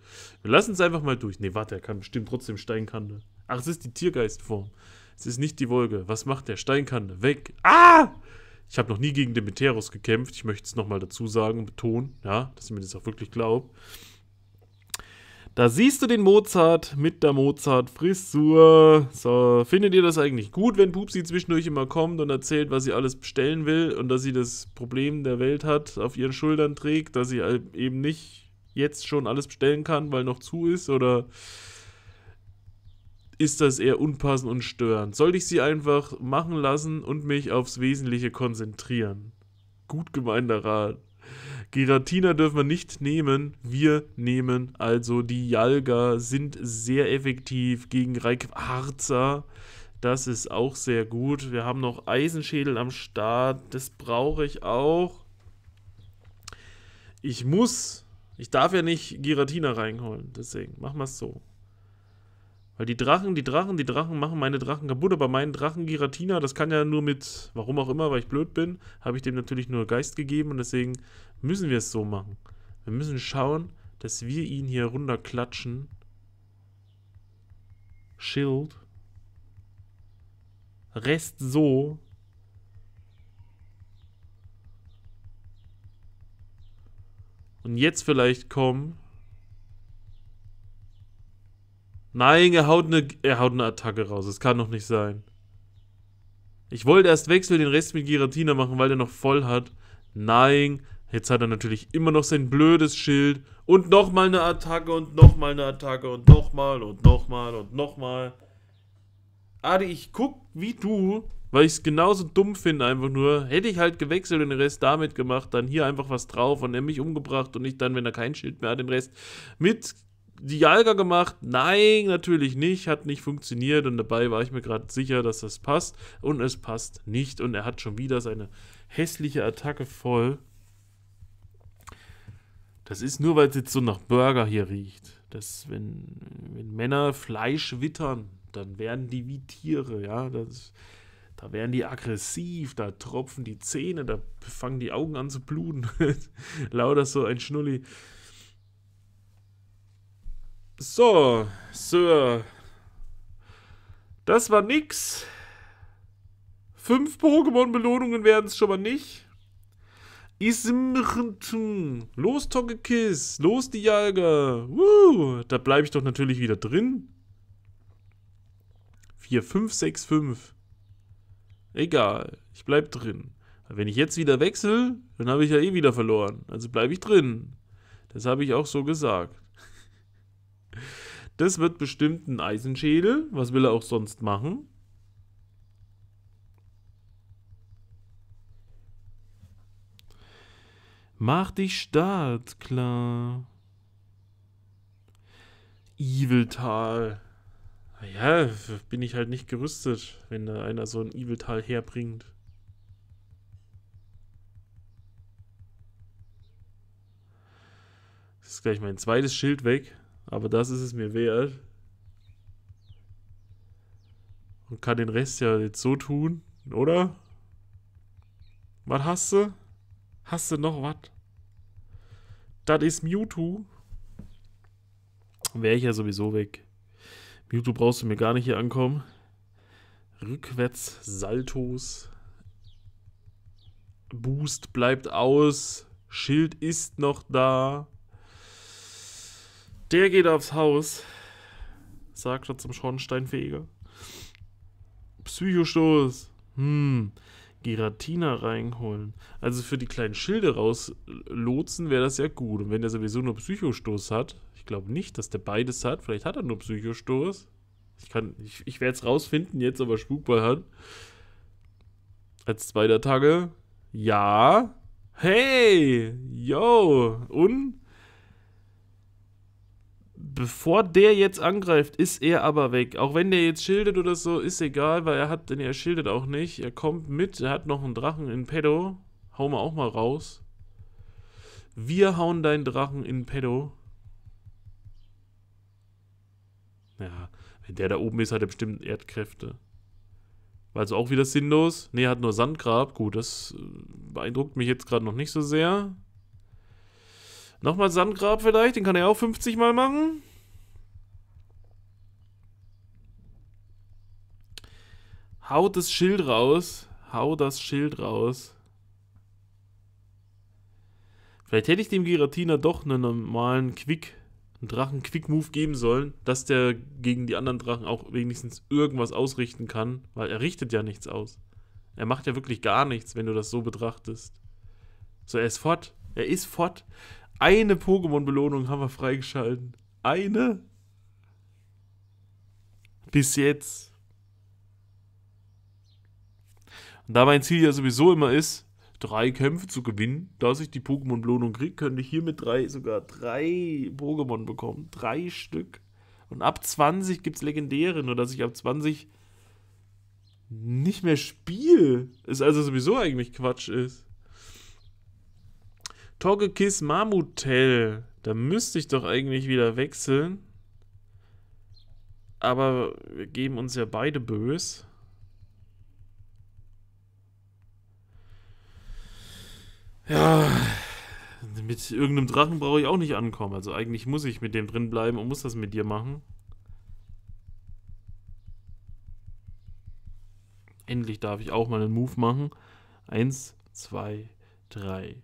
Wir lassen es einfach mal durch. Nee, warte, er kann bestimmt trotzdem Steinkante. Ach, es ist die Tiergeistform. Es ist nicht die Wolke. Was macht der Steinkante? Weg. Ah! Ich habe noch nie gegen den Meteoros gekämpft. Ich möchte es nochmal dazu sagen und betonen, ja, dass ihr mir das auch wirklich glaubt. Da siehst du den Mozart mit der Mozart-Frisur. So, findet ihr das eigentlich gut, wenn Pupsi zwischendurch immer kommt und erzählt, was sie alles bestellen will und dass sie das Problem der Welt hat, auf ihren Schultern trägt, dass sie halt eben nicht jetzt schon alles bestellen kann, weil noch zu ist? Oder ist das eher unpassend und störend? Sollte ich sie einfach machen lassen und mich aufs Wesentliche konzentrieren? Gut gemeinter Rat. Giratina dürfen wir nicht nehmen. Wir nehmen also die Jalga, sind sehr effektiv gegen Harzer. Das ist auch sehr gut. Wir haben noch Eisenschädel am Start. Das brauche ich auch. Ich muss. Ich darf ja nicht Giratina reinholen. Deswegen machen wir es so. Weil die Drachen, die Drachen, die Drachen machen meine Drachen kaputt, aber meinen Drachen Giratina, das kann ja nur mit, warum auch immer, weil ich blöd bin, habe ich dem natürlich nur Geist gegeben und deswegen müssen wir es so machen. Wir müssen schauen, dass wir ihn hier runterklatschen. Schild. Rest so. Und jetzt vielleicht kommen Nein, er haut, eine, er haut eine Attacke raus. Das kann doch nicht sein. Ich wollte erst wechseln, den Rest mit Giratina machen, weil der noch voll hat. Nein, jetzt hat er natürlich immer noch sein blödes Schild. Und nochmal eine Attacke und nochmal eine Attacke und nochmal und nochmal und nochmal. Adi, ich guck wie du, weil ich es genauso dumm finde einfach nur. Hätte ich halt gewechselt und den Rest damit gemacht, dann hier einfach was drauf und er mich umgebracht und ich dann, wenn er kein Schild mehr hat, den Rest mit die Jalga gemacht? Nein, natürlich nicht, hat nicht funktioniert und dabei war ich mir gerade sicher, dass das passt und es passt nicht und er hat schon wieder seine hässliche Attacke voll. Das ist nur, weil es jetzt so nach Burger hier riecht. Das, wenn, wenn Männer Fleisch wittern, dann werden die wie Tiere, ja. Das, da werden die aggressiv, da tropfen die Zähne, da fangen die Augen an zu bluten. *laughs* Lauter so ein Schnulli. So, Sir. Das war nix. Fünf Pokémon-Belohnungen werden es schon mal nicht. Ismirntun. Los, Togekiss. Los, die Jager. Woo. Da bleibe ich doch natürlich wieder drin. 4, 5, 6, 5. Egal. Ich bleibe drin. Wenn ich jetzt wieder wechsle, dann habe ich ja eh wieder verloren. Also bleibe ich drin. Das habe ich auch so gesagt. Das wird bestimmt ein Eisenschädel. Was will er auch sonst machen? Mach dich stark, klar. Eviltal. Ah ja, bin ich halt nicht gerüstet, wenn da einer so ein Eviltal herbringt. Das ist gleich mein zweites Schild weg. Aber das ist es mir wert. Und kann den Rest ja jetzt so tun, oder? Was hast du? Hast du noch was? Das ist Mewtwo. Wäre ich ja sowieso weg. Mewtwo brauchst du mir gar nicht hier ankommen. Rückwärts, Saltos. Boost bleibt aus. Schild ist noch da. Der geht aufs Haus, sagt er zum Schornsteinfeger. Psychostoß. Hm. Giratina reinholen. Also für die kleinen Schilde rauslotsen wäre das ja gut. Und wenn der sowieso nur Psychostoß hat, ich glaube nicht, dass der beides hat. Vielleicht hat er nur Psychostoß. Ich ich, ich werde es rausfinden jetzt, aber Spukball hat. Als zweiter Tage. Ja. Hey! Yo! Und? bevor der jetzt angreift, ist er aber weg. Auch wenn der jetzt schildert oder so, ist egal, weil er hat, denn er schildert auch nicht. Er kommt mit, er hat noch einen Drachen in Pedo. Hauen wir auch mal raus. Wir hauen deinen Drachen in Pedo. Ja, wenn der da oben ist, hat er bestimmt Erdkräfte. Also auch wieder sinnlos. Ne, er hat nur Sandgrab. Gut, das äh, beeindruckt mich jetzt gerade noch nicht so sehr. Nochmal Sandgrab vielleicht, den kann er auch 50 Mal machen. Hau das Schild raus. Hau das Schild raus. Vielleicht hätte ich dem Giratina doch einen normalen Quick, einen Drachen-Quick-Move geben sollen, dass der gegen die anderen Drachen auch wenigstens irgendwas ausrichten kann, weil er richtet ja nichts aus. Er macht ja wirklich gar nichts, wenn du das so betrachtest. So, er ist fort. Er ist fort. Eine Pokémon-Belohnung haben wir freigeschalten. Eine? Bis jetzt. Und da mein Ziel ja sowieso immer ist, drei Kämpfe zu gewinnen, dass ich die Pokémon-Belohnung kriege, könnte ich hier mit drei, sogar drei Pokémon bekommen. Drei Stück. Und ab 20 gibt es Legendäre, nur dass ich ab 20 nicht mehr spiele. Ist also sowieso eigentlich Quatsch ist. Togekiss Mamutel. Da müsste ich doch eigentlich wieder wechseln. Aber wir geben uns ja beide bös. Ja, mit irgendeinem Drachen brauche ich auch nicht ankommen. Also eigentlich muss ich mit dem drin bleiben und muss das mit dir machen. Endlich darf ich auch mal einen Move machen. Eins, zwei, drei,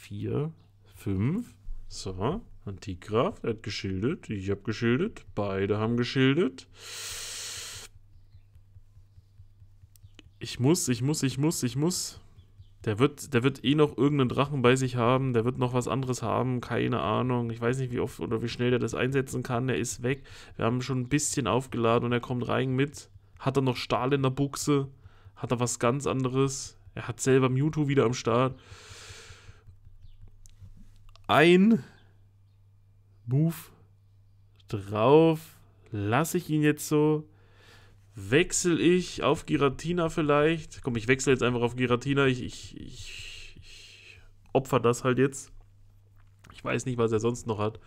4, 5. So, Antikraft, er hat geschildert, ich habe geschildert, beide haben geschildert. Ich muss, ich muss, ich muss, ich muss. Der wird, der wird eh noch irgendeinen Drachen bei sich haben, der wird noch was anderes haben, keine Ahnung. Ich weiß nicht, wie oft oder wie schnell der das einsetzen kann. Der ist weg. Wir haben schon ein bisschen aufgeladen und er kommt rein mit. Hat er noch Stahl in der Buchse? Hat er was ganz anderes? Er hat selber Mewtwo wieder am Start ein Move drauf. Lasse ich ihn jetzt so? Wechsle ich auf Giratina vielleicht? Komm, ich wechsle jetzt einfach auf Giratina. Ich, ich, ich, ich opfer das halt jetzt. Ich weiß nicht, was er sonst noch hat.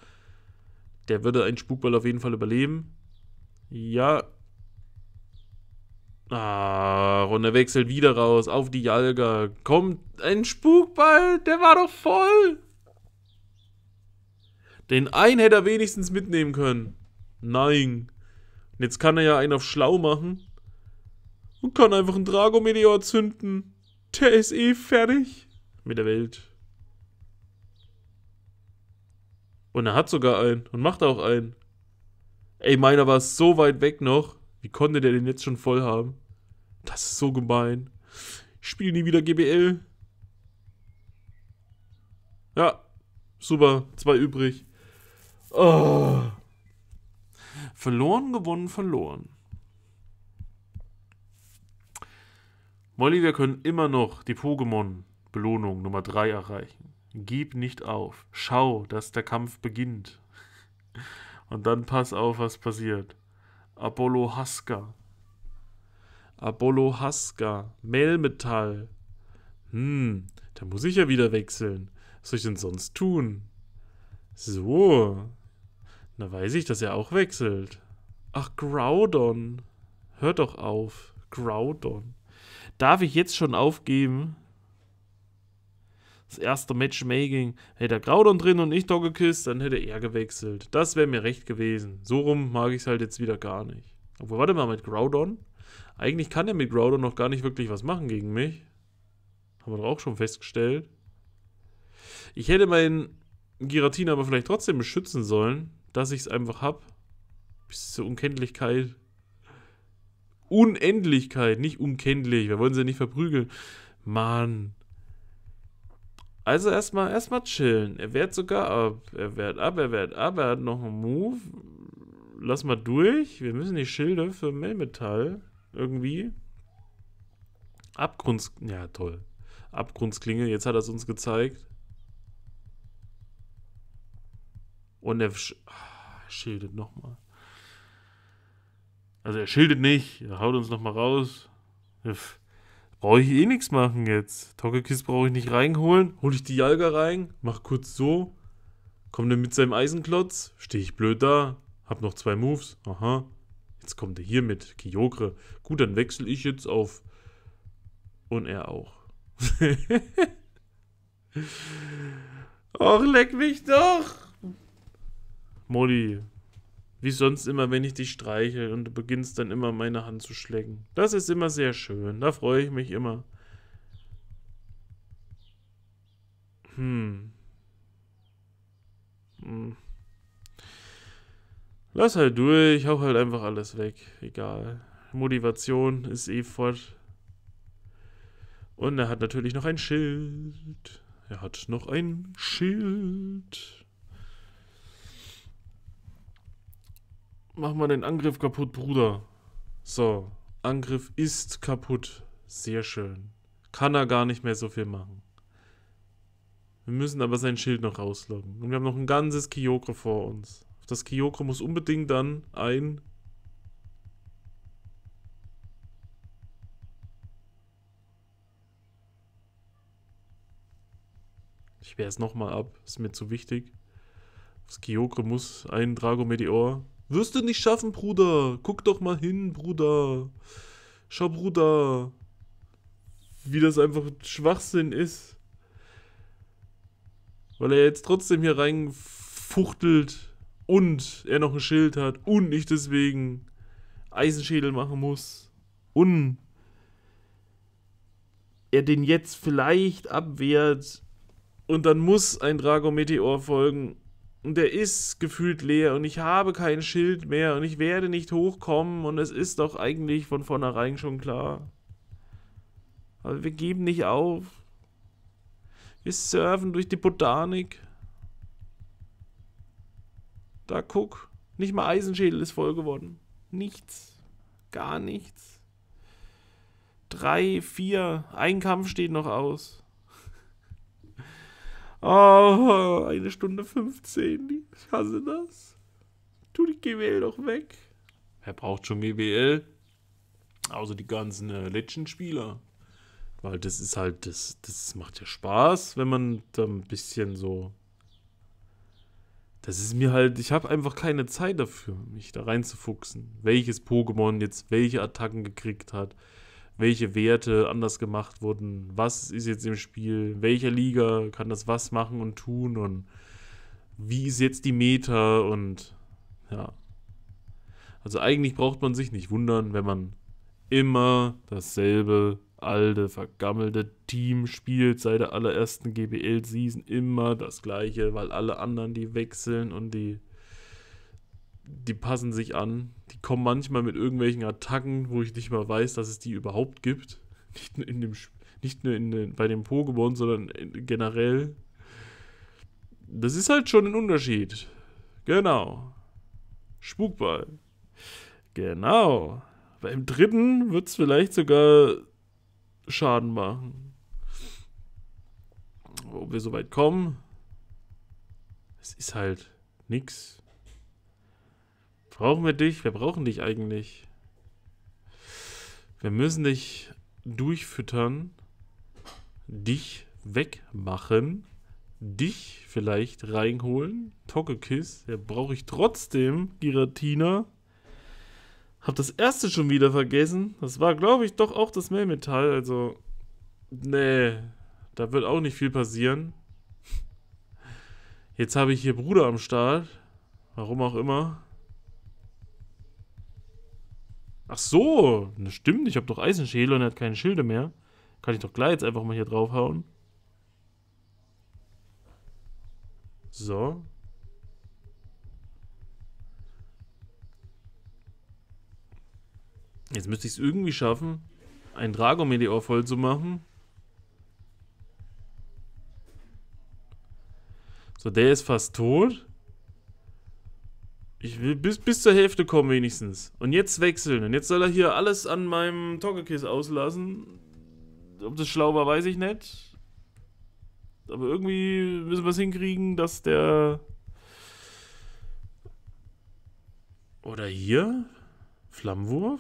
Der würde einen Spukball auf jeden Fall überleben. Ja. Ah, Runde wechselt wieder raus auf die Jalga. Kommt ein Spukball, der war doch voll. Den einen hätte er wenigstens mitnehmen können. Nein. Und jetzt kann er ja einen auf schlau machen. Und kann einfach einen Drago-Meteor zünden. Der ist eh fertig. Mit der Welt. Und er hat sogar einen. Und macht auch einen. Ey, meiner war so weit weg noch. Wie konnte der den jetzt schon voll haben? Das ist so gemein. Ich spiele nie wieder GBL. Ja, super. Zwei übrig. Oh. Verloren, gewonnen, verloren. Molly, wir können immer noch die Pokémon-Belohnung Nummer 3 erreichen. Gib nicht auf. Schau, dass der Kampf beginnt. Und dann pass auf, was passiert. Apollo Haska. Apollo Haska. Melmetall. Hm, da muss ich ja wieder wechseln. Was soll ich denn sonst tun? So, na, weiß ich, dass er auch wechselt. Ach, Groudon. Hört doch auf. Groudon. Darf ich jetzt schon aufgeben? Das erste Matchmaking. Hätte er Groudon drin und ich Doggekist, dann hätte er gewechselt. Das wäre mir recht gewesen. So rum mag ich es halt jetzt wieder gar nicht. Obwohl, warte mal, mit Groudon? Eigentlich kann er mit Groudon noch gar nicht wirklich was machen gegen mich. Haben wir doch auch schon festgestellt. Ich hätte meinen Giratina aber vielleicht trotzdem beschützen sollen dass ich es einfach habe. Bis zur Unkenntlichkeit. Unendlichkeit, nicht unkenntlich. Wir wollen sie nicht verprügeln. Mann. Also erstmal erstmal chillen. Er wehrt sogar ab. Er wehrt ab, er wehrt ab. Er hat noch einen Move. Lass mal durch. Wir müssen die Schilde für Melmetall irgendwie. Abgrunds... Ja, toll. Abgrundsklinge. Jetzt hat er es uns gezeigt. Und er sch ah, schildet nochmal. Also er schildet nicht, er haut uns nochmal raus. Äh, brauche ich eh nichts machen jetzt. Togekiss brauche ich nicht reinholen. Hol ich die Jalga rein, mach kurz so. Kommt er mit seinem Eisenklotz, stehe ich blöd da, hab noch zwei Moves. Aha. Jetzt kommt er hier mit Kyogre. Gut, dann wechsle ich jetzt auf. Und er auch. *laughs* Och, leck mich doch! Molly, wie sonst immer, wenn ich dich streiche und du beginnst dann immer meine Hand zu schlecken. Das ist immer sehr schön, da freue ich mich immer. Hm. Hm. Lass halt durch, hau halt einfach alles weg. Egal. Motivation ist eh fort. Und er hat natürlich noch ein Schild. Er hat noch ein Schild. Mach mal den Angriff kaputt, Bruder. So, Angriff ist kaputt. Sehr schön. Kann er gar nicht mehr so viel machen. Wir müssen aber sein Schild noch rausloggen. Und wir haben noch ein ganzes Kyoko vor uns. das Kyoko muss unbedingt dann ein... Ich wehre es nochmal ab. Ist mir zu wichtig. Das Kyoko muss ein Drago Meteor wirst du nicht schaffen, Bruder. Guck doch mal hin, Bruder. Schau, Bruder. Wie das einfach Schwachsinn ist. Weil er jetzt trotzdem hier reinfuchtelt und er noch ein Schild hat und ich deswegen Eisenschädel machen muss und er den jetzt vielleicht abwehrt und dann muss ein Drago Meteor folgen und der ist gefühlt leer und ich habe kein Schild mehr und ich werde nicht hochkommen und es ist doch eigentlich von vornherein schon klar. Aber wir geben nicht auf. Wir surfen durch die Botanik. Da guck, nicht mal Eisenschädel ist voll geworden. Nichts. Gar nichts. Drei, vier, ein Kampf steht noch aus. Oh, eine Stunde 15. Ich hasse das. Tu die GWL doch weg. Wer braucht schon GWL? Außer die ganzen äh, legend Spieler. Weil das ist halt, das, das macht ja Spaß, wenn man da ein bisschen so. Das ist mir halt, ich habe einfach keine Zeit dafür, mich da reinzufuchsen. Welches Pokémon jetzt welche Attacken gekriegt hat, welche Werte anders gemacht wurden, was ist jetzt im Spiel, welcher Liga kann das was machen und tun und wie ist jetzt die Meta und ja. Also eigentlich braucht man sich nicht wundern, wenn man immer dasselbe alte, vergammelte Team spielt seit der allerersten GBL-Season, immer das gleiche, weil alle anderen die wechseln und die die passen sich an. Die kommen manchmal mit irgendwelchen Attacken, wo ich nicht mal weiß, dass es die überhaupt gibt. *laughs* Nicht nur, in dem, nicht nur in den, bei den Pokémon, sondern in, generell. Das ist halt schon ein Unterschied. Genau. Spukball. Genau. Beim dritten wird es vielleicht sogar Schaden machen. Ob wir so weit kommen. Es ist halt nichts. Brauchen wir dich? Wir brauchen dich eigentlich. Wir müssen dich durchfüttern. Dich wegmachen. Dich vielleicht reinholen. Togekiss. der brauche ich trotzdem, Giratina. Hab das erste schon wieder vergessen. Das war, glaube ich, doch auch das Melmetall. Also, nee. Da wird auch nicht viel passieren. Jetzt habe ich hier Bruder am Start. Warum auch immer. Ach so, das stimmt. Ich habe doch Eisenschädel und er hat keine Schilde mehr. Kann ich doch gleich jetzt einfach mal hier draufhauen. So. Jetzt müsste ich es irgendwie schaffen, einen Dragometeor voll zu machen. So, der ist fast tot. Ich will bis, bis zur Hälfte kommen wenigstens. Und jetzt wechseln. Und jetzt soll er hier alles an meinem Togekiss auslassen. Ob das schlau war, weiß ich nicht. Aber irgendwie müssen wir es hinkriegen, dass der... Oder hier? Flammenwurf?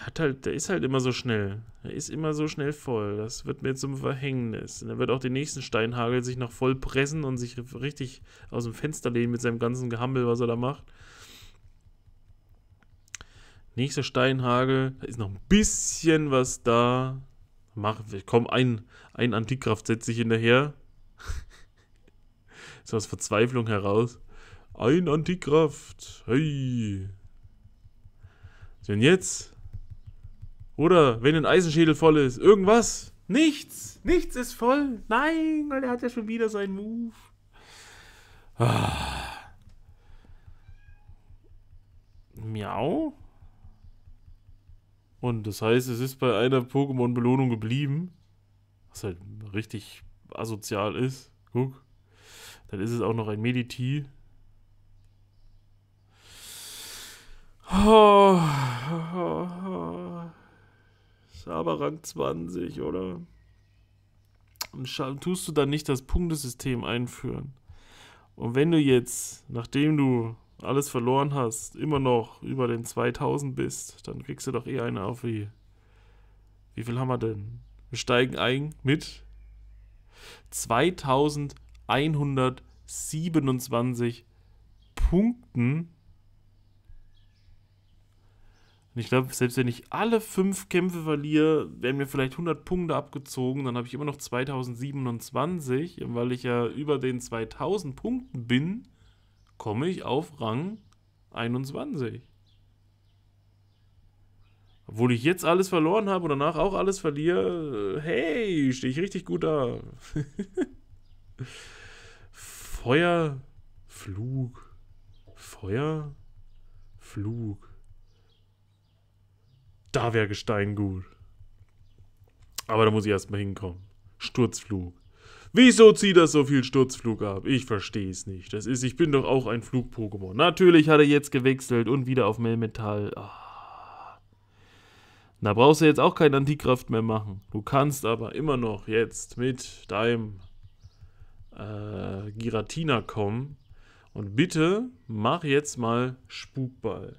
der hat halt, der ist halt immer so schnell. Er ist immer so schnell voll. Das wird mir zum Verhängnis. Und er wird auch den nächsten Steinhagel sich noch voll pressen und sich richtig aus dem Fenster lehnen mit seinem ganzen Gehammel, was er da macht. Nächster Steinhagel, da ist noch ein bisschen was da. Mach, komm, ein, ein Antikraft setze ich hinterher. so *laughs* aus Verzweiflung heraus. Ein Antikraft, hey. Und jetzt oder wenn ein Eisenschädel voll ist, irgendwas. Nichts. Nichts ist voll. Nein, weil er hat ja schon wieder seinen Move. Ah. Miau. Und das heißt, es ist bei einer Pokémon-Belohnung geblieben. Was halt richtig asozial ist. Guck. Dann ist es auch noch ein Mediti. Oh, oh, oh aber Rang 20, oder? Und tust du dann nicht das Punktesystem einführen? Und wenn du jetzt, nachdem du alles verloren hast, immer noch über den 2000 bist, dann kriegst du doch eh eine auf wie. Wie viel haben wir denn? Wir steigen ein mit 2127 Punkten und ich glaube, selbst wenn ich alle fünf Kämpfe verliere, werden mir vielleicht 100 Punkte abgezogen. Dann habe ich immer noch 2027. Und weil ich ja über den 2000 Punkten bin, komme ich auf Rang 21. Obwohl ich jetzt alles verloren habe und danach auch alles verliere, äh, hey, stehe ich richtig gut da. *laughs* Feuer, Flug, Feuer, Flug da wäre Gestein gut. Aber da muss ich erstmal hinkommen. Sturzflug. Wieso zieht das so viel Sturzflug ab? Ich verstehe es nicht. Das ist, ich bin doch auch ein Flug-Pokémon. Natürlich hat er jetzt gewechselt und wieder auf Melmetall. Ah. Na, brauchst du jetzt auch keine Antikraft mehr machen. Du kannst aber immer noch jetzt mit deinem äh, Giratina kommen. Und bitte mach jetzt mal Spukball.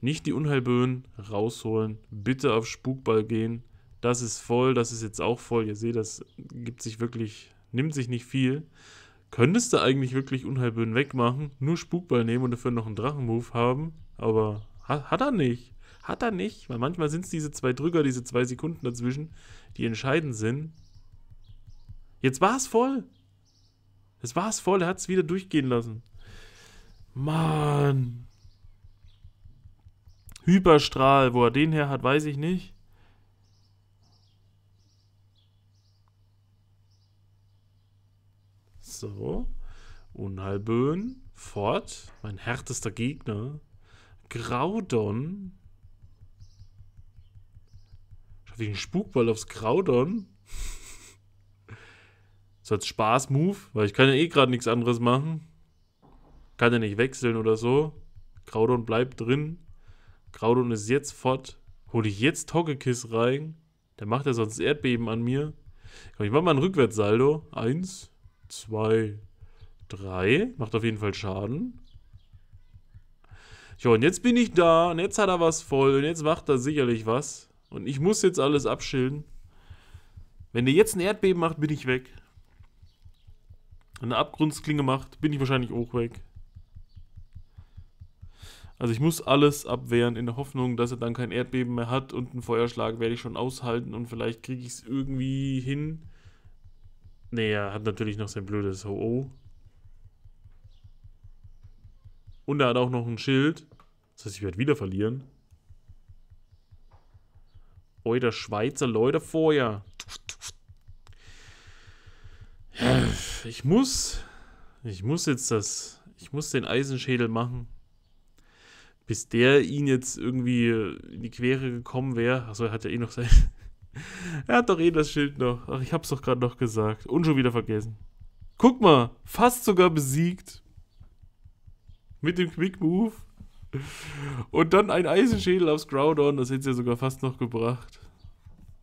Nicht die Unheilböen rausholen. Bitte auf Spukball gehen. Das ist voll, das ist jetzt auch voll. Ihr seht, das gibt sich wirklich, nimmt sich nicht viel. Könntest du eigentlich wirklich Unheilböen wegmachen, nur Spukball nehmen und dafür noch einen Drachenmove haben, aber hat, hat er nicht. Hat er nicht, weil manchmal sind es diese zwei Drücker, diese zwei Sekunden dazwischen, die entscheidend sind. Jetzt war es voll. Es war es voll, er hat es wieder durchgehen lassen. Mann. Hyperstrahl, wo er den her hat, weiß ich nicht. So. Unheilböen. Fort. Mein härtester Gegner. Graudon. Schaffe ich einen Spukball aufs Graudon? *laughs* so als Spaß-Move, weil ich kann ja eh gerade nichts anderes machen. Kann ja nicht wechseln oder so. Graudon bleibt drin. Graudon ist jetzt fort. Hole ich jetzt Togekiss rein. Dann macht er sonst Erdbeben an mir. Komm, ich mach mal ein Rückwärtssaldo. Eins, zwei, drei. Macht auf jeden Fall Schaden. Jo, und jetzt bin ich da. Und jetzt hat er was voll. Und jetzt macht er sicherlich was. Und ich muss jetzt alles abschilden. Wenn der jetzt ein Erdbeben macht, bin ich weg. eine Abgrundsklinge macht, bin ich wahrscheinlich auch weg. Also ich muss alles abwehren in der Hoffnung, dass er dann kein Erdbeben mehr hat und einen Feuerschlag werde ich schon aushalten und vielleicht kriege ich es irgendwie hin. Nee, er hat natürlich noch sein blödes Ho-Oh. Und er hat auch noch ein Schild. Das heißt, ich werde wieder verlieren. Euer Schweizer Leute Feuer. ich muss... Ich muss jetzt das... Ich muss den Eisenschädel machen bis der ihn jetzt irgendwie in die Quere gekommen wäre, also er hat ja eh noch sein. *laughs* er hat doch eh das Schild noch. Ach, ich hab's doch gerade noch gesagt. Und schon wieder vergessen. Guck mal, fast sogar besiegt. Mit dem Quick Move. Und dann ein Eisenschädel aufs Groudon, das hätte sie ja sogar fast noch gebracht.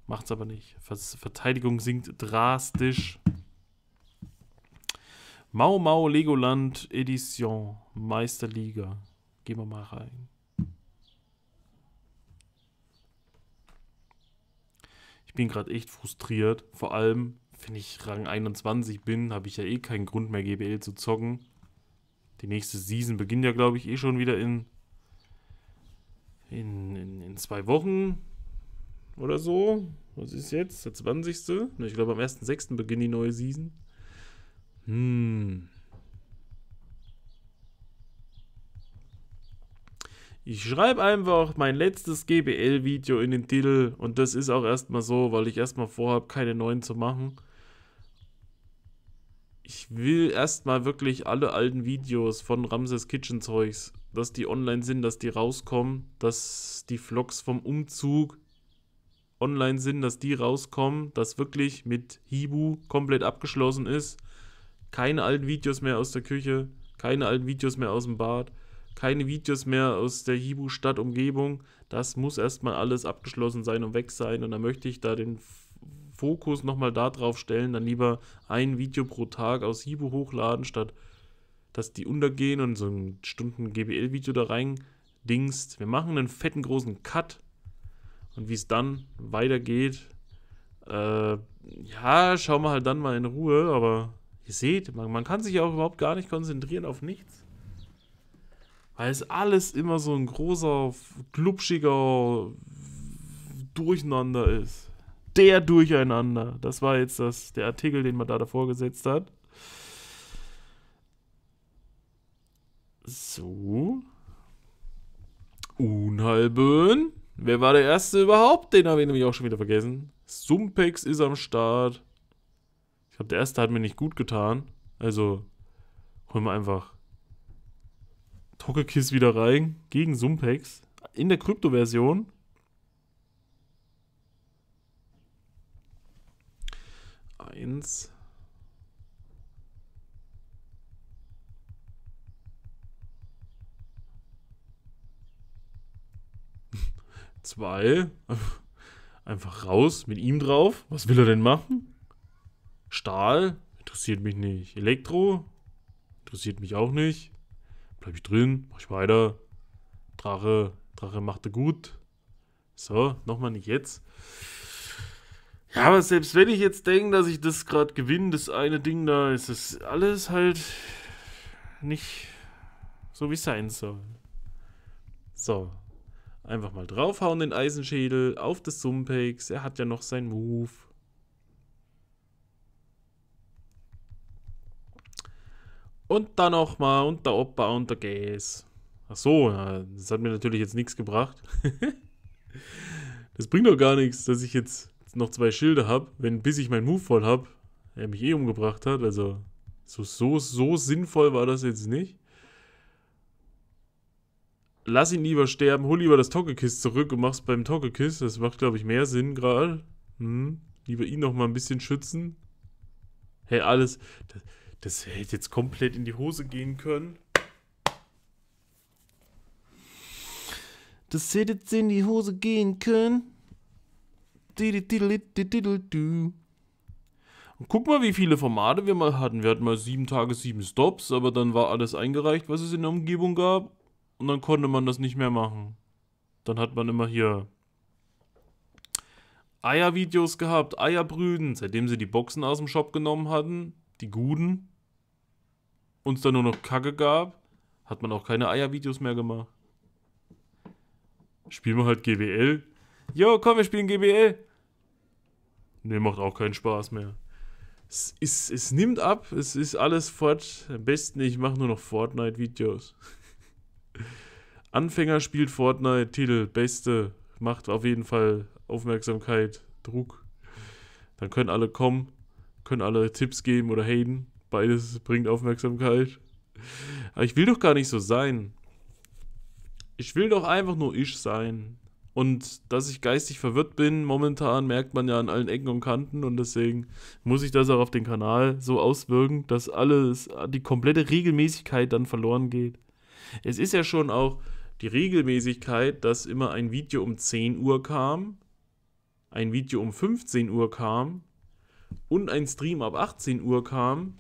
Macht's aber nicht. Verteidigung sinkt drastisch. Mau Mau Legoland Edition Meisterliga. Gehen wir mal rein. Ich bin gerade echt frustriert. Vor allem, wenn ich Rang 21 bin, habe ich ja eh keinen Grund mehr, GBL zu zocken. Die nächste Season beginnt ja, glaube ich, eh schon wieder in, in, in, in zwei Wochen oder so. Was ist jetzt? Der 20. Ich glaube, am 1.6. beginnt die neue Season. Hm. Ich schreibe einfach mein letztes GBL-Video in den Titel und das ist auch erstmal so, weil ich erstmal vorhabe, keine neuen zu machen. Ich will erstmal wirklich alle alten Videos von Ramses Kitchen Zeugs, dass die online sind, dass die rauskommen, dass die Vlogs vom Umzug online sind, dass die rauskommen, dass wirklich mit Hibu komplett abgeschlossen ist. Keine alten Videos mehr aus der Küche, keine alten Videos mehr aus dem Bad keine Videos mehr aus der Hibu-Stadt Umgebung. Das muss erstmal alles abgeschlossen sein und weg sein. Und dann möchte ich da den Fokus nochmal darauf stellen, dann lieber ein Video pro Tag aus Hibu hochladen, statt dass die untergehen und so ein Stunden GBL-Video da rein dingst. Wir machen einen fetten großen Cut und wie es dann weitergeht, äh, ja, schauen wir halt dann mal in Ruhe, aber ihr seht, man, man kann sich ja auch überhaupt gar nicht konzentrieren auf nichts. Weil es alles immer so ein großer, glubschiger Durcheinander ist. Der Durcheinander. Das war jetzt das, der Artikel, den man da davor gesetzt hat. So. Unhalben. Wer war der Erste überhaupt? Den habe ich nämlich auch schon wieder vergessen. Sumpex ist am Start. Ich glaube, der Erste hat mir nicht gut getan. Also, holen wir einfach Togekiss wieder rein gegen Sumpex in der Krypto-Version. Eins. *laughs* Zwei. *laughs* Einfach raus mit ihm drauf. Was will er denn machen? Stahl? Interessiert mich nicht. Elektro? Interessiert mich auch nicht. Bleib ich drin, mach ich weiter. Drache, Drache macht er gut. So, nochmal nicht jetzt. Ja, aber selbst wenn ich jetzt denke, dass ich das gerade gewinne, das eine Ding da, ist das alles halt nicht so, wie es sein soll. So, einfach mal draufhauen den Eisenschädel auf das Sumpex. Er hat ja noch seinen Move. Und dann nochmal und der Opa und der Gas. Ach so, das hat mir natürlich jetzt nichts gebracht. *laughs* das bringt doch gar nichts, dass ich jetzt noch zwei Schilder habe, wenn bis ich meinen Move voll habe, er mich eh umgebracht hat. Also so, so, so sinnvoll war das jetzt nicht. Lass ihn lieber sterben, hol lieber das Togekiss zurück und mach's beim Togekiss. Das macht, glaube ich, mehr Sinn gerade. Hm. Lieber ihn noch mal ein bisschen schützen. Hey, alles... Das, das hätte jetzt komplett in die Hose gehen können. Das hätte jetzt in die Hose gehen können. Und guck mal, wie viele Formate wir mal hatten. Wir hatten mal sieben Tage, sieben Stops, aber dann war alles eingereicht, was es in der Umgebung gab. Und dann konnte man das nicht mehr machen. Dann hat man immer hier Eiervideos gehabt, Eierbrüden, seitdem sie die Boxen aus dem Shop genommen hatten, die guten uns dann nur noch Kacke gab, hat man auch keine Eiervideos mehr gemacht. Spielen wir halt GWL. Jo, komm, wir spielen GWL. Ne, macht auch keinen Spaß mehr. Es, es, es nimmt ab, es ist alles fort. Am besten, ich mache nur noch Fortnite-Videos. *laughs* Anfänger spielt Fortnite, Titel, Beste, macht auf jeden Fall Aufmerksamkeit, Druck. Dann können alle kommen, können alle Tipps geben oder haten. Beides bringt Aufmerksamkeit. Aber ich will doch gar nicht so sein. Ich will doch einfach nur ich sein. Und dass ich geistig verwirrt bin, momentan merkt man ja an allen Ecken und Kanten und deswegen muss ich das auch auf den Kanal so auswirken, dass alles, die komplette Regelmäßigkeit dann verloren geht. Es ist ja schon auch die Regelmäßigkeit, dass immer ein Video um 10 Uhr kam, ein Video um 15 Uhr kam und ein Stream ab 18 Uhr kam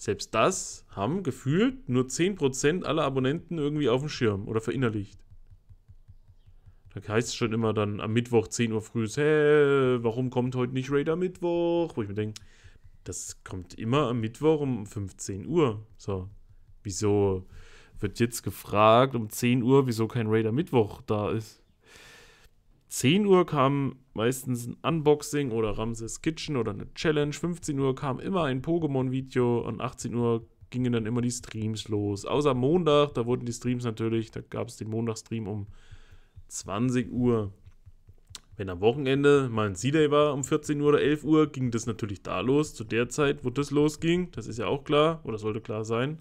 selbst das haben gefühlt nur 10% aller Abonnenten irgendwie auf dem Schirm oder verinnerlicht. Da heißt es schon immer dann am Mittwoch 10 Uhr früh, hä, warum kommt heute nicht Raider Mittwoch? Wo ich mir denke, das kommt immer am Mittwoch um 15 Uhr. So, wieso wird jetzt gefragt um 10 Uhr, wieso kein Raider Mittwoch da ist? 10 Uhr kam Meistens ein Unboxing oder Ramses Kitchen oder eine Challenge. 15 Uhr kam immer ein Pokémon-Video und 18 Uhr gingen dann immer die Streams los. Außer Montag, da wurden die Streams natürlich, da gab es den Montagstream um 20 Uhr. Wenn am Wochenende mal ein C-Day war um 14 Uhr oder 11 Uhr, ging das natürlich da los, zu der Zeit, wo das losging. Das ist ja auch klar, oder sollte klar sein.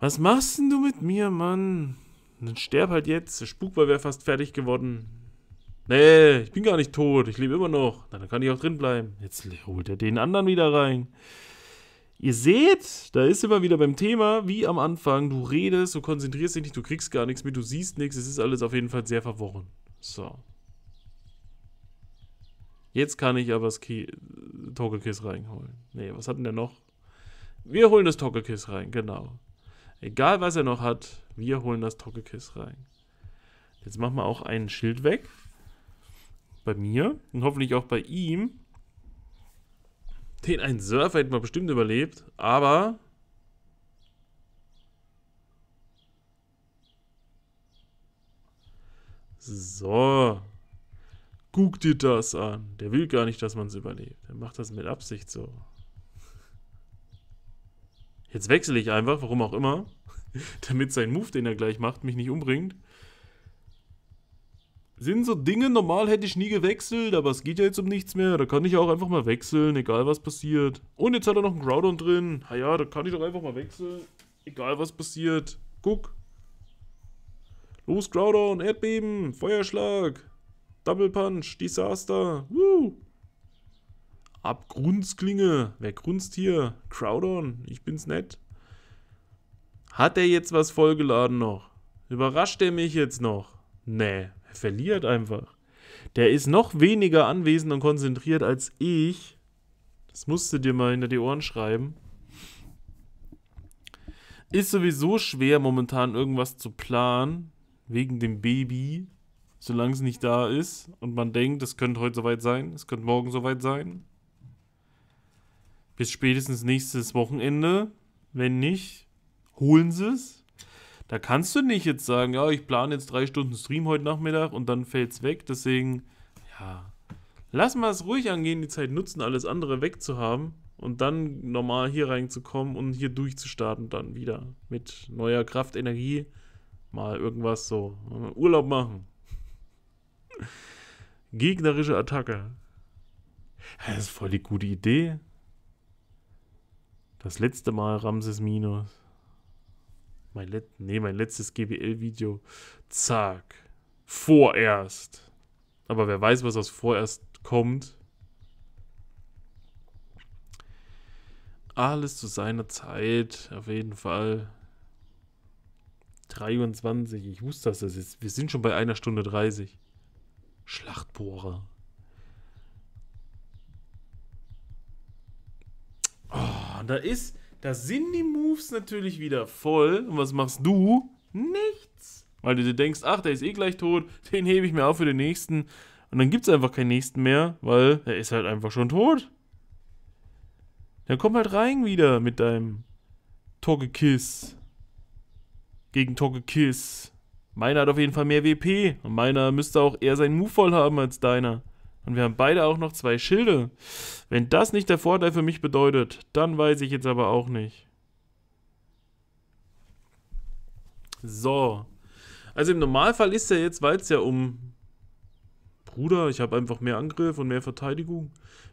Was machst denn du mit mir, Mann? Dann sterb halt jetzt. Der Spukball wäre fast fertig geworden. Nee, ich bin gar nicht tot, ich lebe immer noch. Na, dann kann ich auch drin bleiben. Jetzt holt er den anderen wieder rein. Ihr seht, da ist immer wieder beim Thema, wie am Anfang, du redest, du konzentrierst dich nicht, du kriegst gar nichts mit, du siehst nichts, es ist alles auf jeden Fall sehr verworren. So. Jetzt kann ich aber das Toggle-Kiss reinholen. Nee, was hat denn der noch? Wir holen das Toggle-Kiss rein, genau. Egal was er noch hat, wir holen das Toggle-Kiss rein. Jetzt machen wir auch ein Schild weg bei mir und hoffentlich auch bei ihm, den einen Surfer hätten wir bestimmt überlebt, aber... So. Guck dir das an. Der will gar nicht, dass man es überlebt. Der macht das mit Absicht so. Jetzt wechsle ich einfach, warum auch immer, *laughs* damit sein Move, den er gleich macht, mich nicht umbringt sind so Dinge, normal hätte ich nie gewechselt, aber es geht ja jetzt um nichts mehr. Da kann ich auch einfach mal wechseln, egal was passiert. Und jetzt hat er noch einen Groudon drin. Na ja, da kann ich doch einfach mal wechseln, egal was passiert. Guck. Los, Groudon, Erdbeben, Feuerschlag, Double Punch, Disaster. Woo. Ab Grunzklinge. Wer grunzt hier? Groudon, ich bin's nett. Hat er jetzt was vollgeladen noch? Überrascht er mich jetzt noch? Nee verliert einfach. Der ist noch weniger anwesend und konzentriert als ich. Das musst du dir mal hinter die Ohren schreiben. Ist sowieso schwer, momentan irgendwas zu planen. Wegen dem Baby. Solange es nicht da ist und man denkt, es könnte heute soweit sein, es könnte morgen soweit sein. Bis spätestens nächstes Wochenende. Wenn nicht, holen sie es. Da kannst du nicht jetzt sagen, ja, ich plane jetzt drei Stunden Stream heute Nachmittag und dann fällt's weg. Deswegen, ja, lass mal es ruhig angehen, die Zeit nutzen, alles andere wegzuhaben und dann normal hier reinzukommen und hier durchzustarten, dann wieder mit neuer Kraft, Energie, mal irgendwas so, Urlaub machen. *laughs* Gegnerische Attacke. Das ist voll die gute Idee. Das letzte Mal Ramses Minus. Mein Let nee, mein letztes GBL-Video. Zack. Vorerst. Aber wer weiß, was aus vorerst kommt. Alles zu seiner Zeit, auf jeden Fall. 23, ich wusste, dass das ist. Wir sind schon bei einer Stunde 30. Schlachtbohrer. Oh, da ist da sind die Moves natürlich wieder voll. Und was machst du? Nichts. Weil du dir denkst, ach, der ist eh gleich tot, den hebe ich mir auf für den nächsten. Und dann gibt es einfach keinen nächsten mehr, weil er ist halt einfach schon tot. Dann komm halt rein wieder mit deinem Togekiss. Gegen Togekiss. Meiner hat auf jeden Fall mehr WP. Und meiner müsste auch eher seinen Move voll haben als deiner. Und wir haben beide auch noch zwei Schilde. Wenn das nicht der Vorteil für mich bedeutet, dann weiß ich jetzt aber auch nicht. So. Also im Normalfall ist er jetzt, weil es ja um... Bruder, ich habe einfach mehr Angriff und mehr Verteidigung.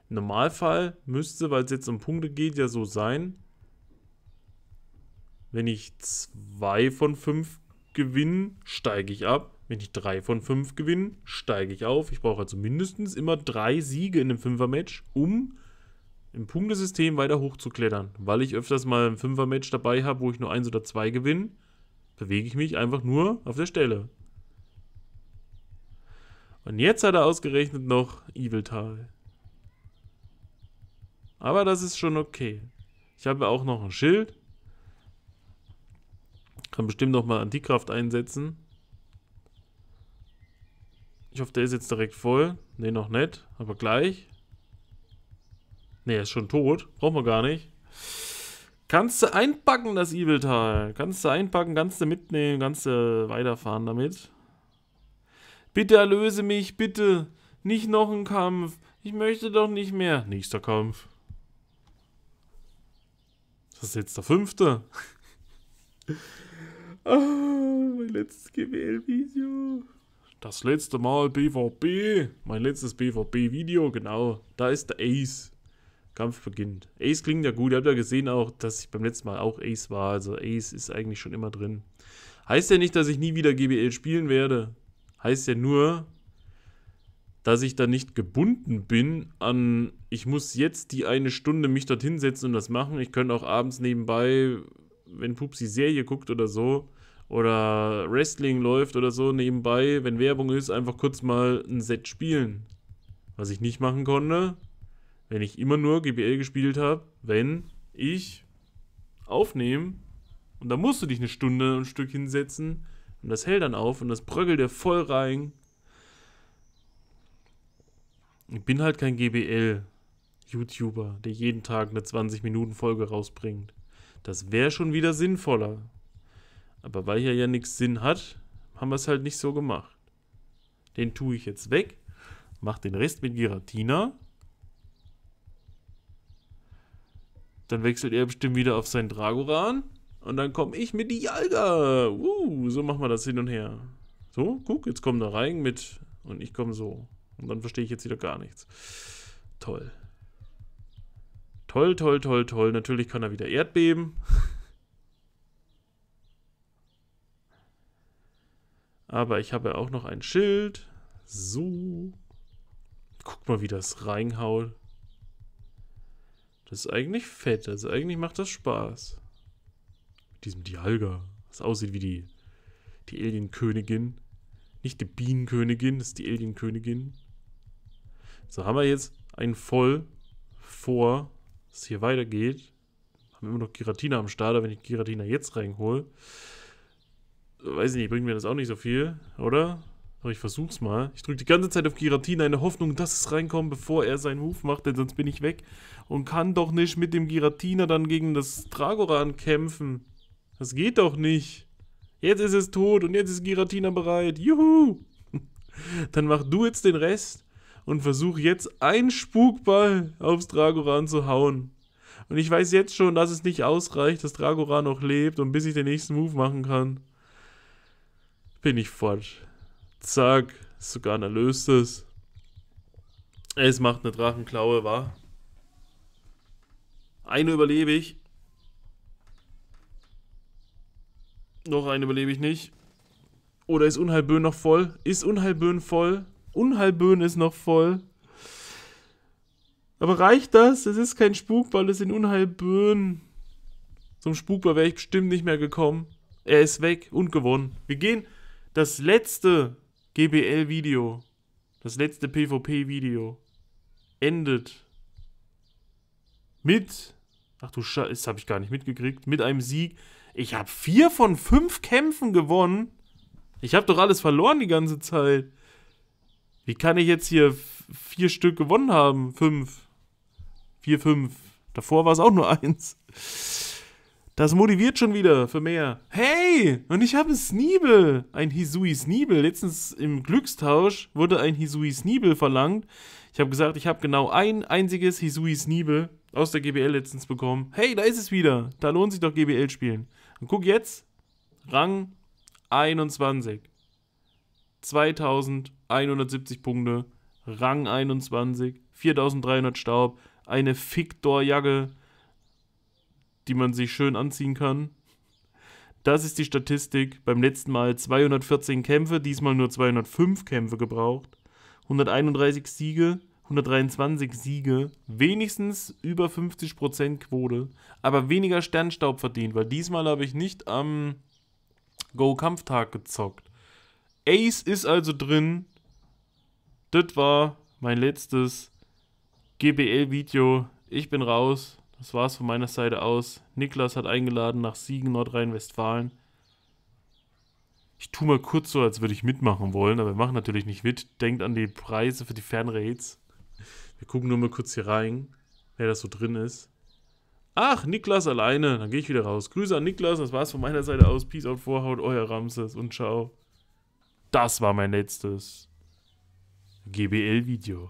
Im Normalfall müsste, weil es jetzt um Punkte geht, ja so sein, wenn ich zwei von fünf gewinne, steige ich ab. Wenn ich drei von fünf gewinne, steige ich auf. Ich brauche also mindestens immer drei Siege in einem Fünfer-Match, um im Punktesystem weiter hochzuklettern. Weil ich öfters mal ein Fünfer-Match dabei habe, wo ich nur eins oder zwei gewinne, bewege ich mich einfach nur auf der Stelle. Und jetzt hat er ausgerechnet noch Eviltal. Aber das ist schon okay. Ich habe auch noch ein Schild. Kann bestimmt noch mal Antikraft einsetzen. Ich hoffe, der ist jetzt direkt voll. Ne, noch nicht. Aber gleich. Ne, er ist schon tot. Brauchen wir gar nicht. Kannst du einpacken, das Evil-Teil. Kannst du einpacken, kannst du mitnehmen, kannst du weiterfahren damit. Bitte erlöse mich, bitte. Nicht noch ein Kampf. Ich möchte doch nicht mehr. Nächster Kampf. Das ist jetzt der fünfte. *laughs* oh, mein letztes GWL-Video. Das letzte Mal BVB. Mein letztes BVB-Video, genau. Da ist der Ace. Kampf beginnt. Ace klingt ja gut. Ihr habt ja gesehen auch, dass ich beim letzten Mal auch Ace war. Also Ace ist eigentlich schon immer drin. Heißt ja nicht, dass ich nie wieder GBL spielen werde. Heißt ja nur, dass ich da nicht gebunden bin an, ich muss jetzt die eine Stunde mich dorthin setzen und das machen. Ich könnte auch abends nebenbei, wenn Pupsi Serie guckt oder so, oder Wrestling läuft oder so nebenbei, wenn Werbung ist, einfach kurz mal ein Set spielen. Was ich nicht machen konnte, wenn ich immer nur GBL gespielt habe, wenn ich aufnehme und da musst du dich eine Stunde ein Stück hinsetzen und das hält dann auf und das bröckelt dir voll rein. Ich bin halt kein GBL. YouTuber, der jeden Tag eine 20-Minuten-Folge rausbringt. Das wäre schon wieder sinnvoller. Aber weil hier ja nichts Sinn hat, haben wir es halt nicht so gemacht. Den tue ich jetzt weg, mache den Rest mit Giratina. Dann wechselt er bestimmt wieder auf seinen Dragoran. Und dann komme ich mit Dialga. Uh, so machen wir das hin und her. So, guck, jetzt kommt da rein mit und ich komme so. Und dann verstehe ich jetzt wieder gar nichts. Toll. Toll, toll, toll, toll. Natürlich kann er wieder Erdbeben. *laughs* Aber ich habe auch noch ein Schild. So. Guck mal, wie das reinhaut. Das ist eigentlich fett. Also eigentlich macht das Spaß. Mit diesem Dialga. Das aussieht wie die, die Alien-Königin. Nicht die Bienenkönigin, das ist die Alien-Königin. So, haben wir jetzt einen voll vor, dass es hier weitergeht. Haben immer noch Giratina am Start, aber wenn ich Giratina jetzt reinhole, weiß ich nicht, bringt mir das auch nicht so viel, oder? Aber ich versuch's mal. Ich drücke die ganze Zeit auf Giratina in der Hoffnung, dass es reinkommt, bevor er seinen Move macht, denn sonst bin ich weg. Und kann doch nicht mit dem Giratina dann gegen das Dragoran kämpfen. Das geht doch nicht. Jetzt ist es tot und jetzt ist Giratina bereit. Juhu! *laughs* Dann mach du jetzt den Rest und versuch jetzt einen Spukball aufs Dragoran zu hauen. Und ich weiß jetzt schon, dass es nicht ausreicht, dass Dragoran noch lebt und bis ich den nächsten Move machen kann bin ich fort. Zack, sogar ein erlöstes. Es macht eine Drachenklaue, wa? Eine überlebe ich. Noch eine überlebe ich nicht. Oder ist Unheilböen noch voll? Ist Unheilböen voll? Unheilböen ist noch voll. Aber reicht das? Es ist kein Spukball, es sind Unheilböen. Zum Spukball wäre ich bestimmt nicht mehr gekommen. Er ist weg und gewonnen. Wir gehen das letzte GBL-Video, das letzte PvP-Video endet mit, ach du Scheiße, das habe ich gar nicht mitgekriegt, mit einem Sieg. Ich habe vier von fünf Kämpfen gewonnen. Ich habe doch alles verloren die ganze Zeit. Wie kann ich jetzt hier vier Stück gewonnen haben? Fünf. Vier, fünf. Davor war es auch nur *laughs* eins. Das motiviert schon wieder für mehr. Hey, und ich habe Sneebel. Ein Hisui Sneebel. Letztens im Glückstausch wurde ein Hisui Sneebel verlangt. Ich habe gesagt, ich habe genau ein einziges Hisui Sneebel aus der GBL letztens bekommen. Hey, da ist es wieder. Da lohnt sich doch GBL spielen. Und guck jetzt. Rang 21. 2170 Punkte. Rang 21. 4300 Staub. Eine fiktor jagge die man sich schön anziehen kann. Das ist die Statistik. Beim letzten Mal 214 Kämpfe, diesmal nur 205 Kämpfe gebraucht. 131 Siege, 123 Siege, wenigstens über 50% Quote, aber weniger Sternstaub verdient, weil diesmal habe ich nicht am Go-Kampftag gezockt. Ace ist also drin. Das war mein letztes GBL-Video. Ich bin raus. Das war's von meiner Seite aus. Niklas hat eingeladen nach Siegen, Nordrhein-Westfalen. Ich tue mal kurz so, als würde ich mitmachen wollen, aber wir machen natürlich nicht mit. Denkt an die Preise für die Fernräts. Wir gucken nur mal kurz hier rein, wer das so drin ist. Ach, Niklas alleine. Dann gehe ich wieder raus. Grüße an Niklas. Das war's von meiner Seite aus. Peace out, Vorhaut, euer Ramses und ciao. Das war mein letztes GBL-Video.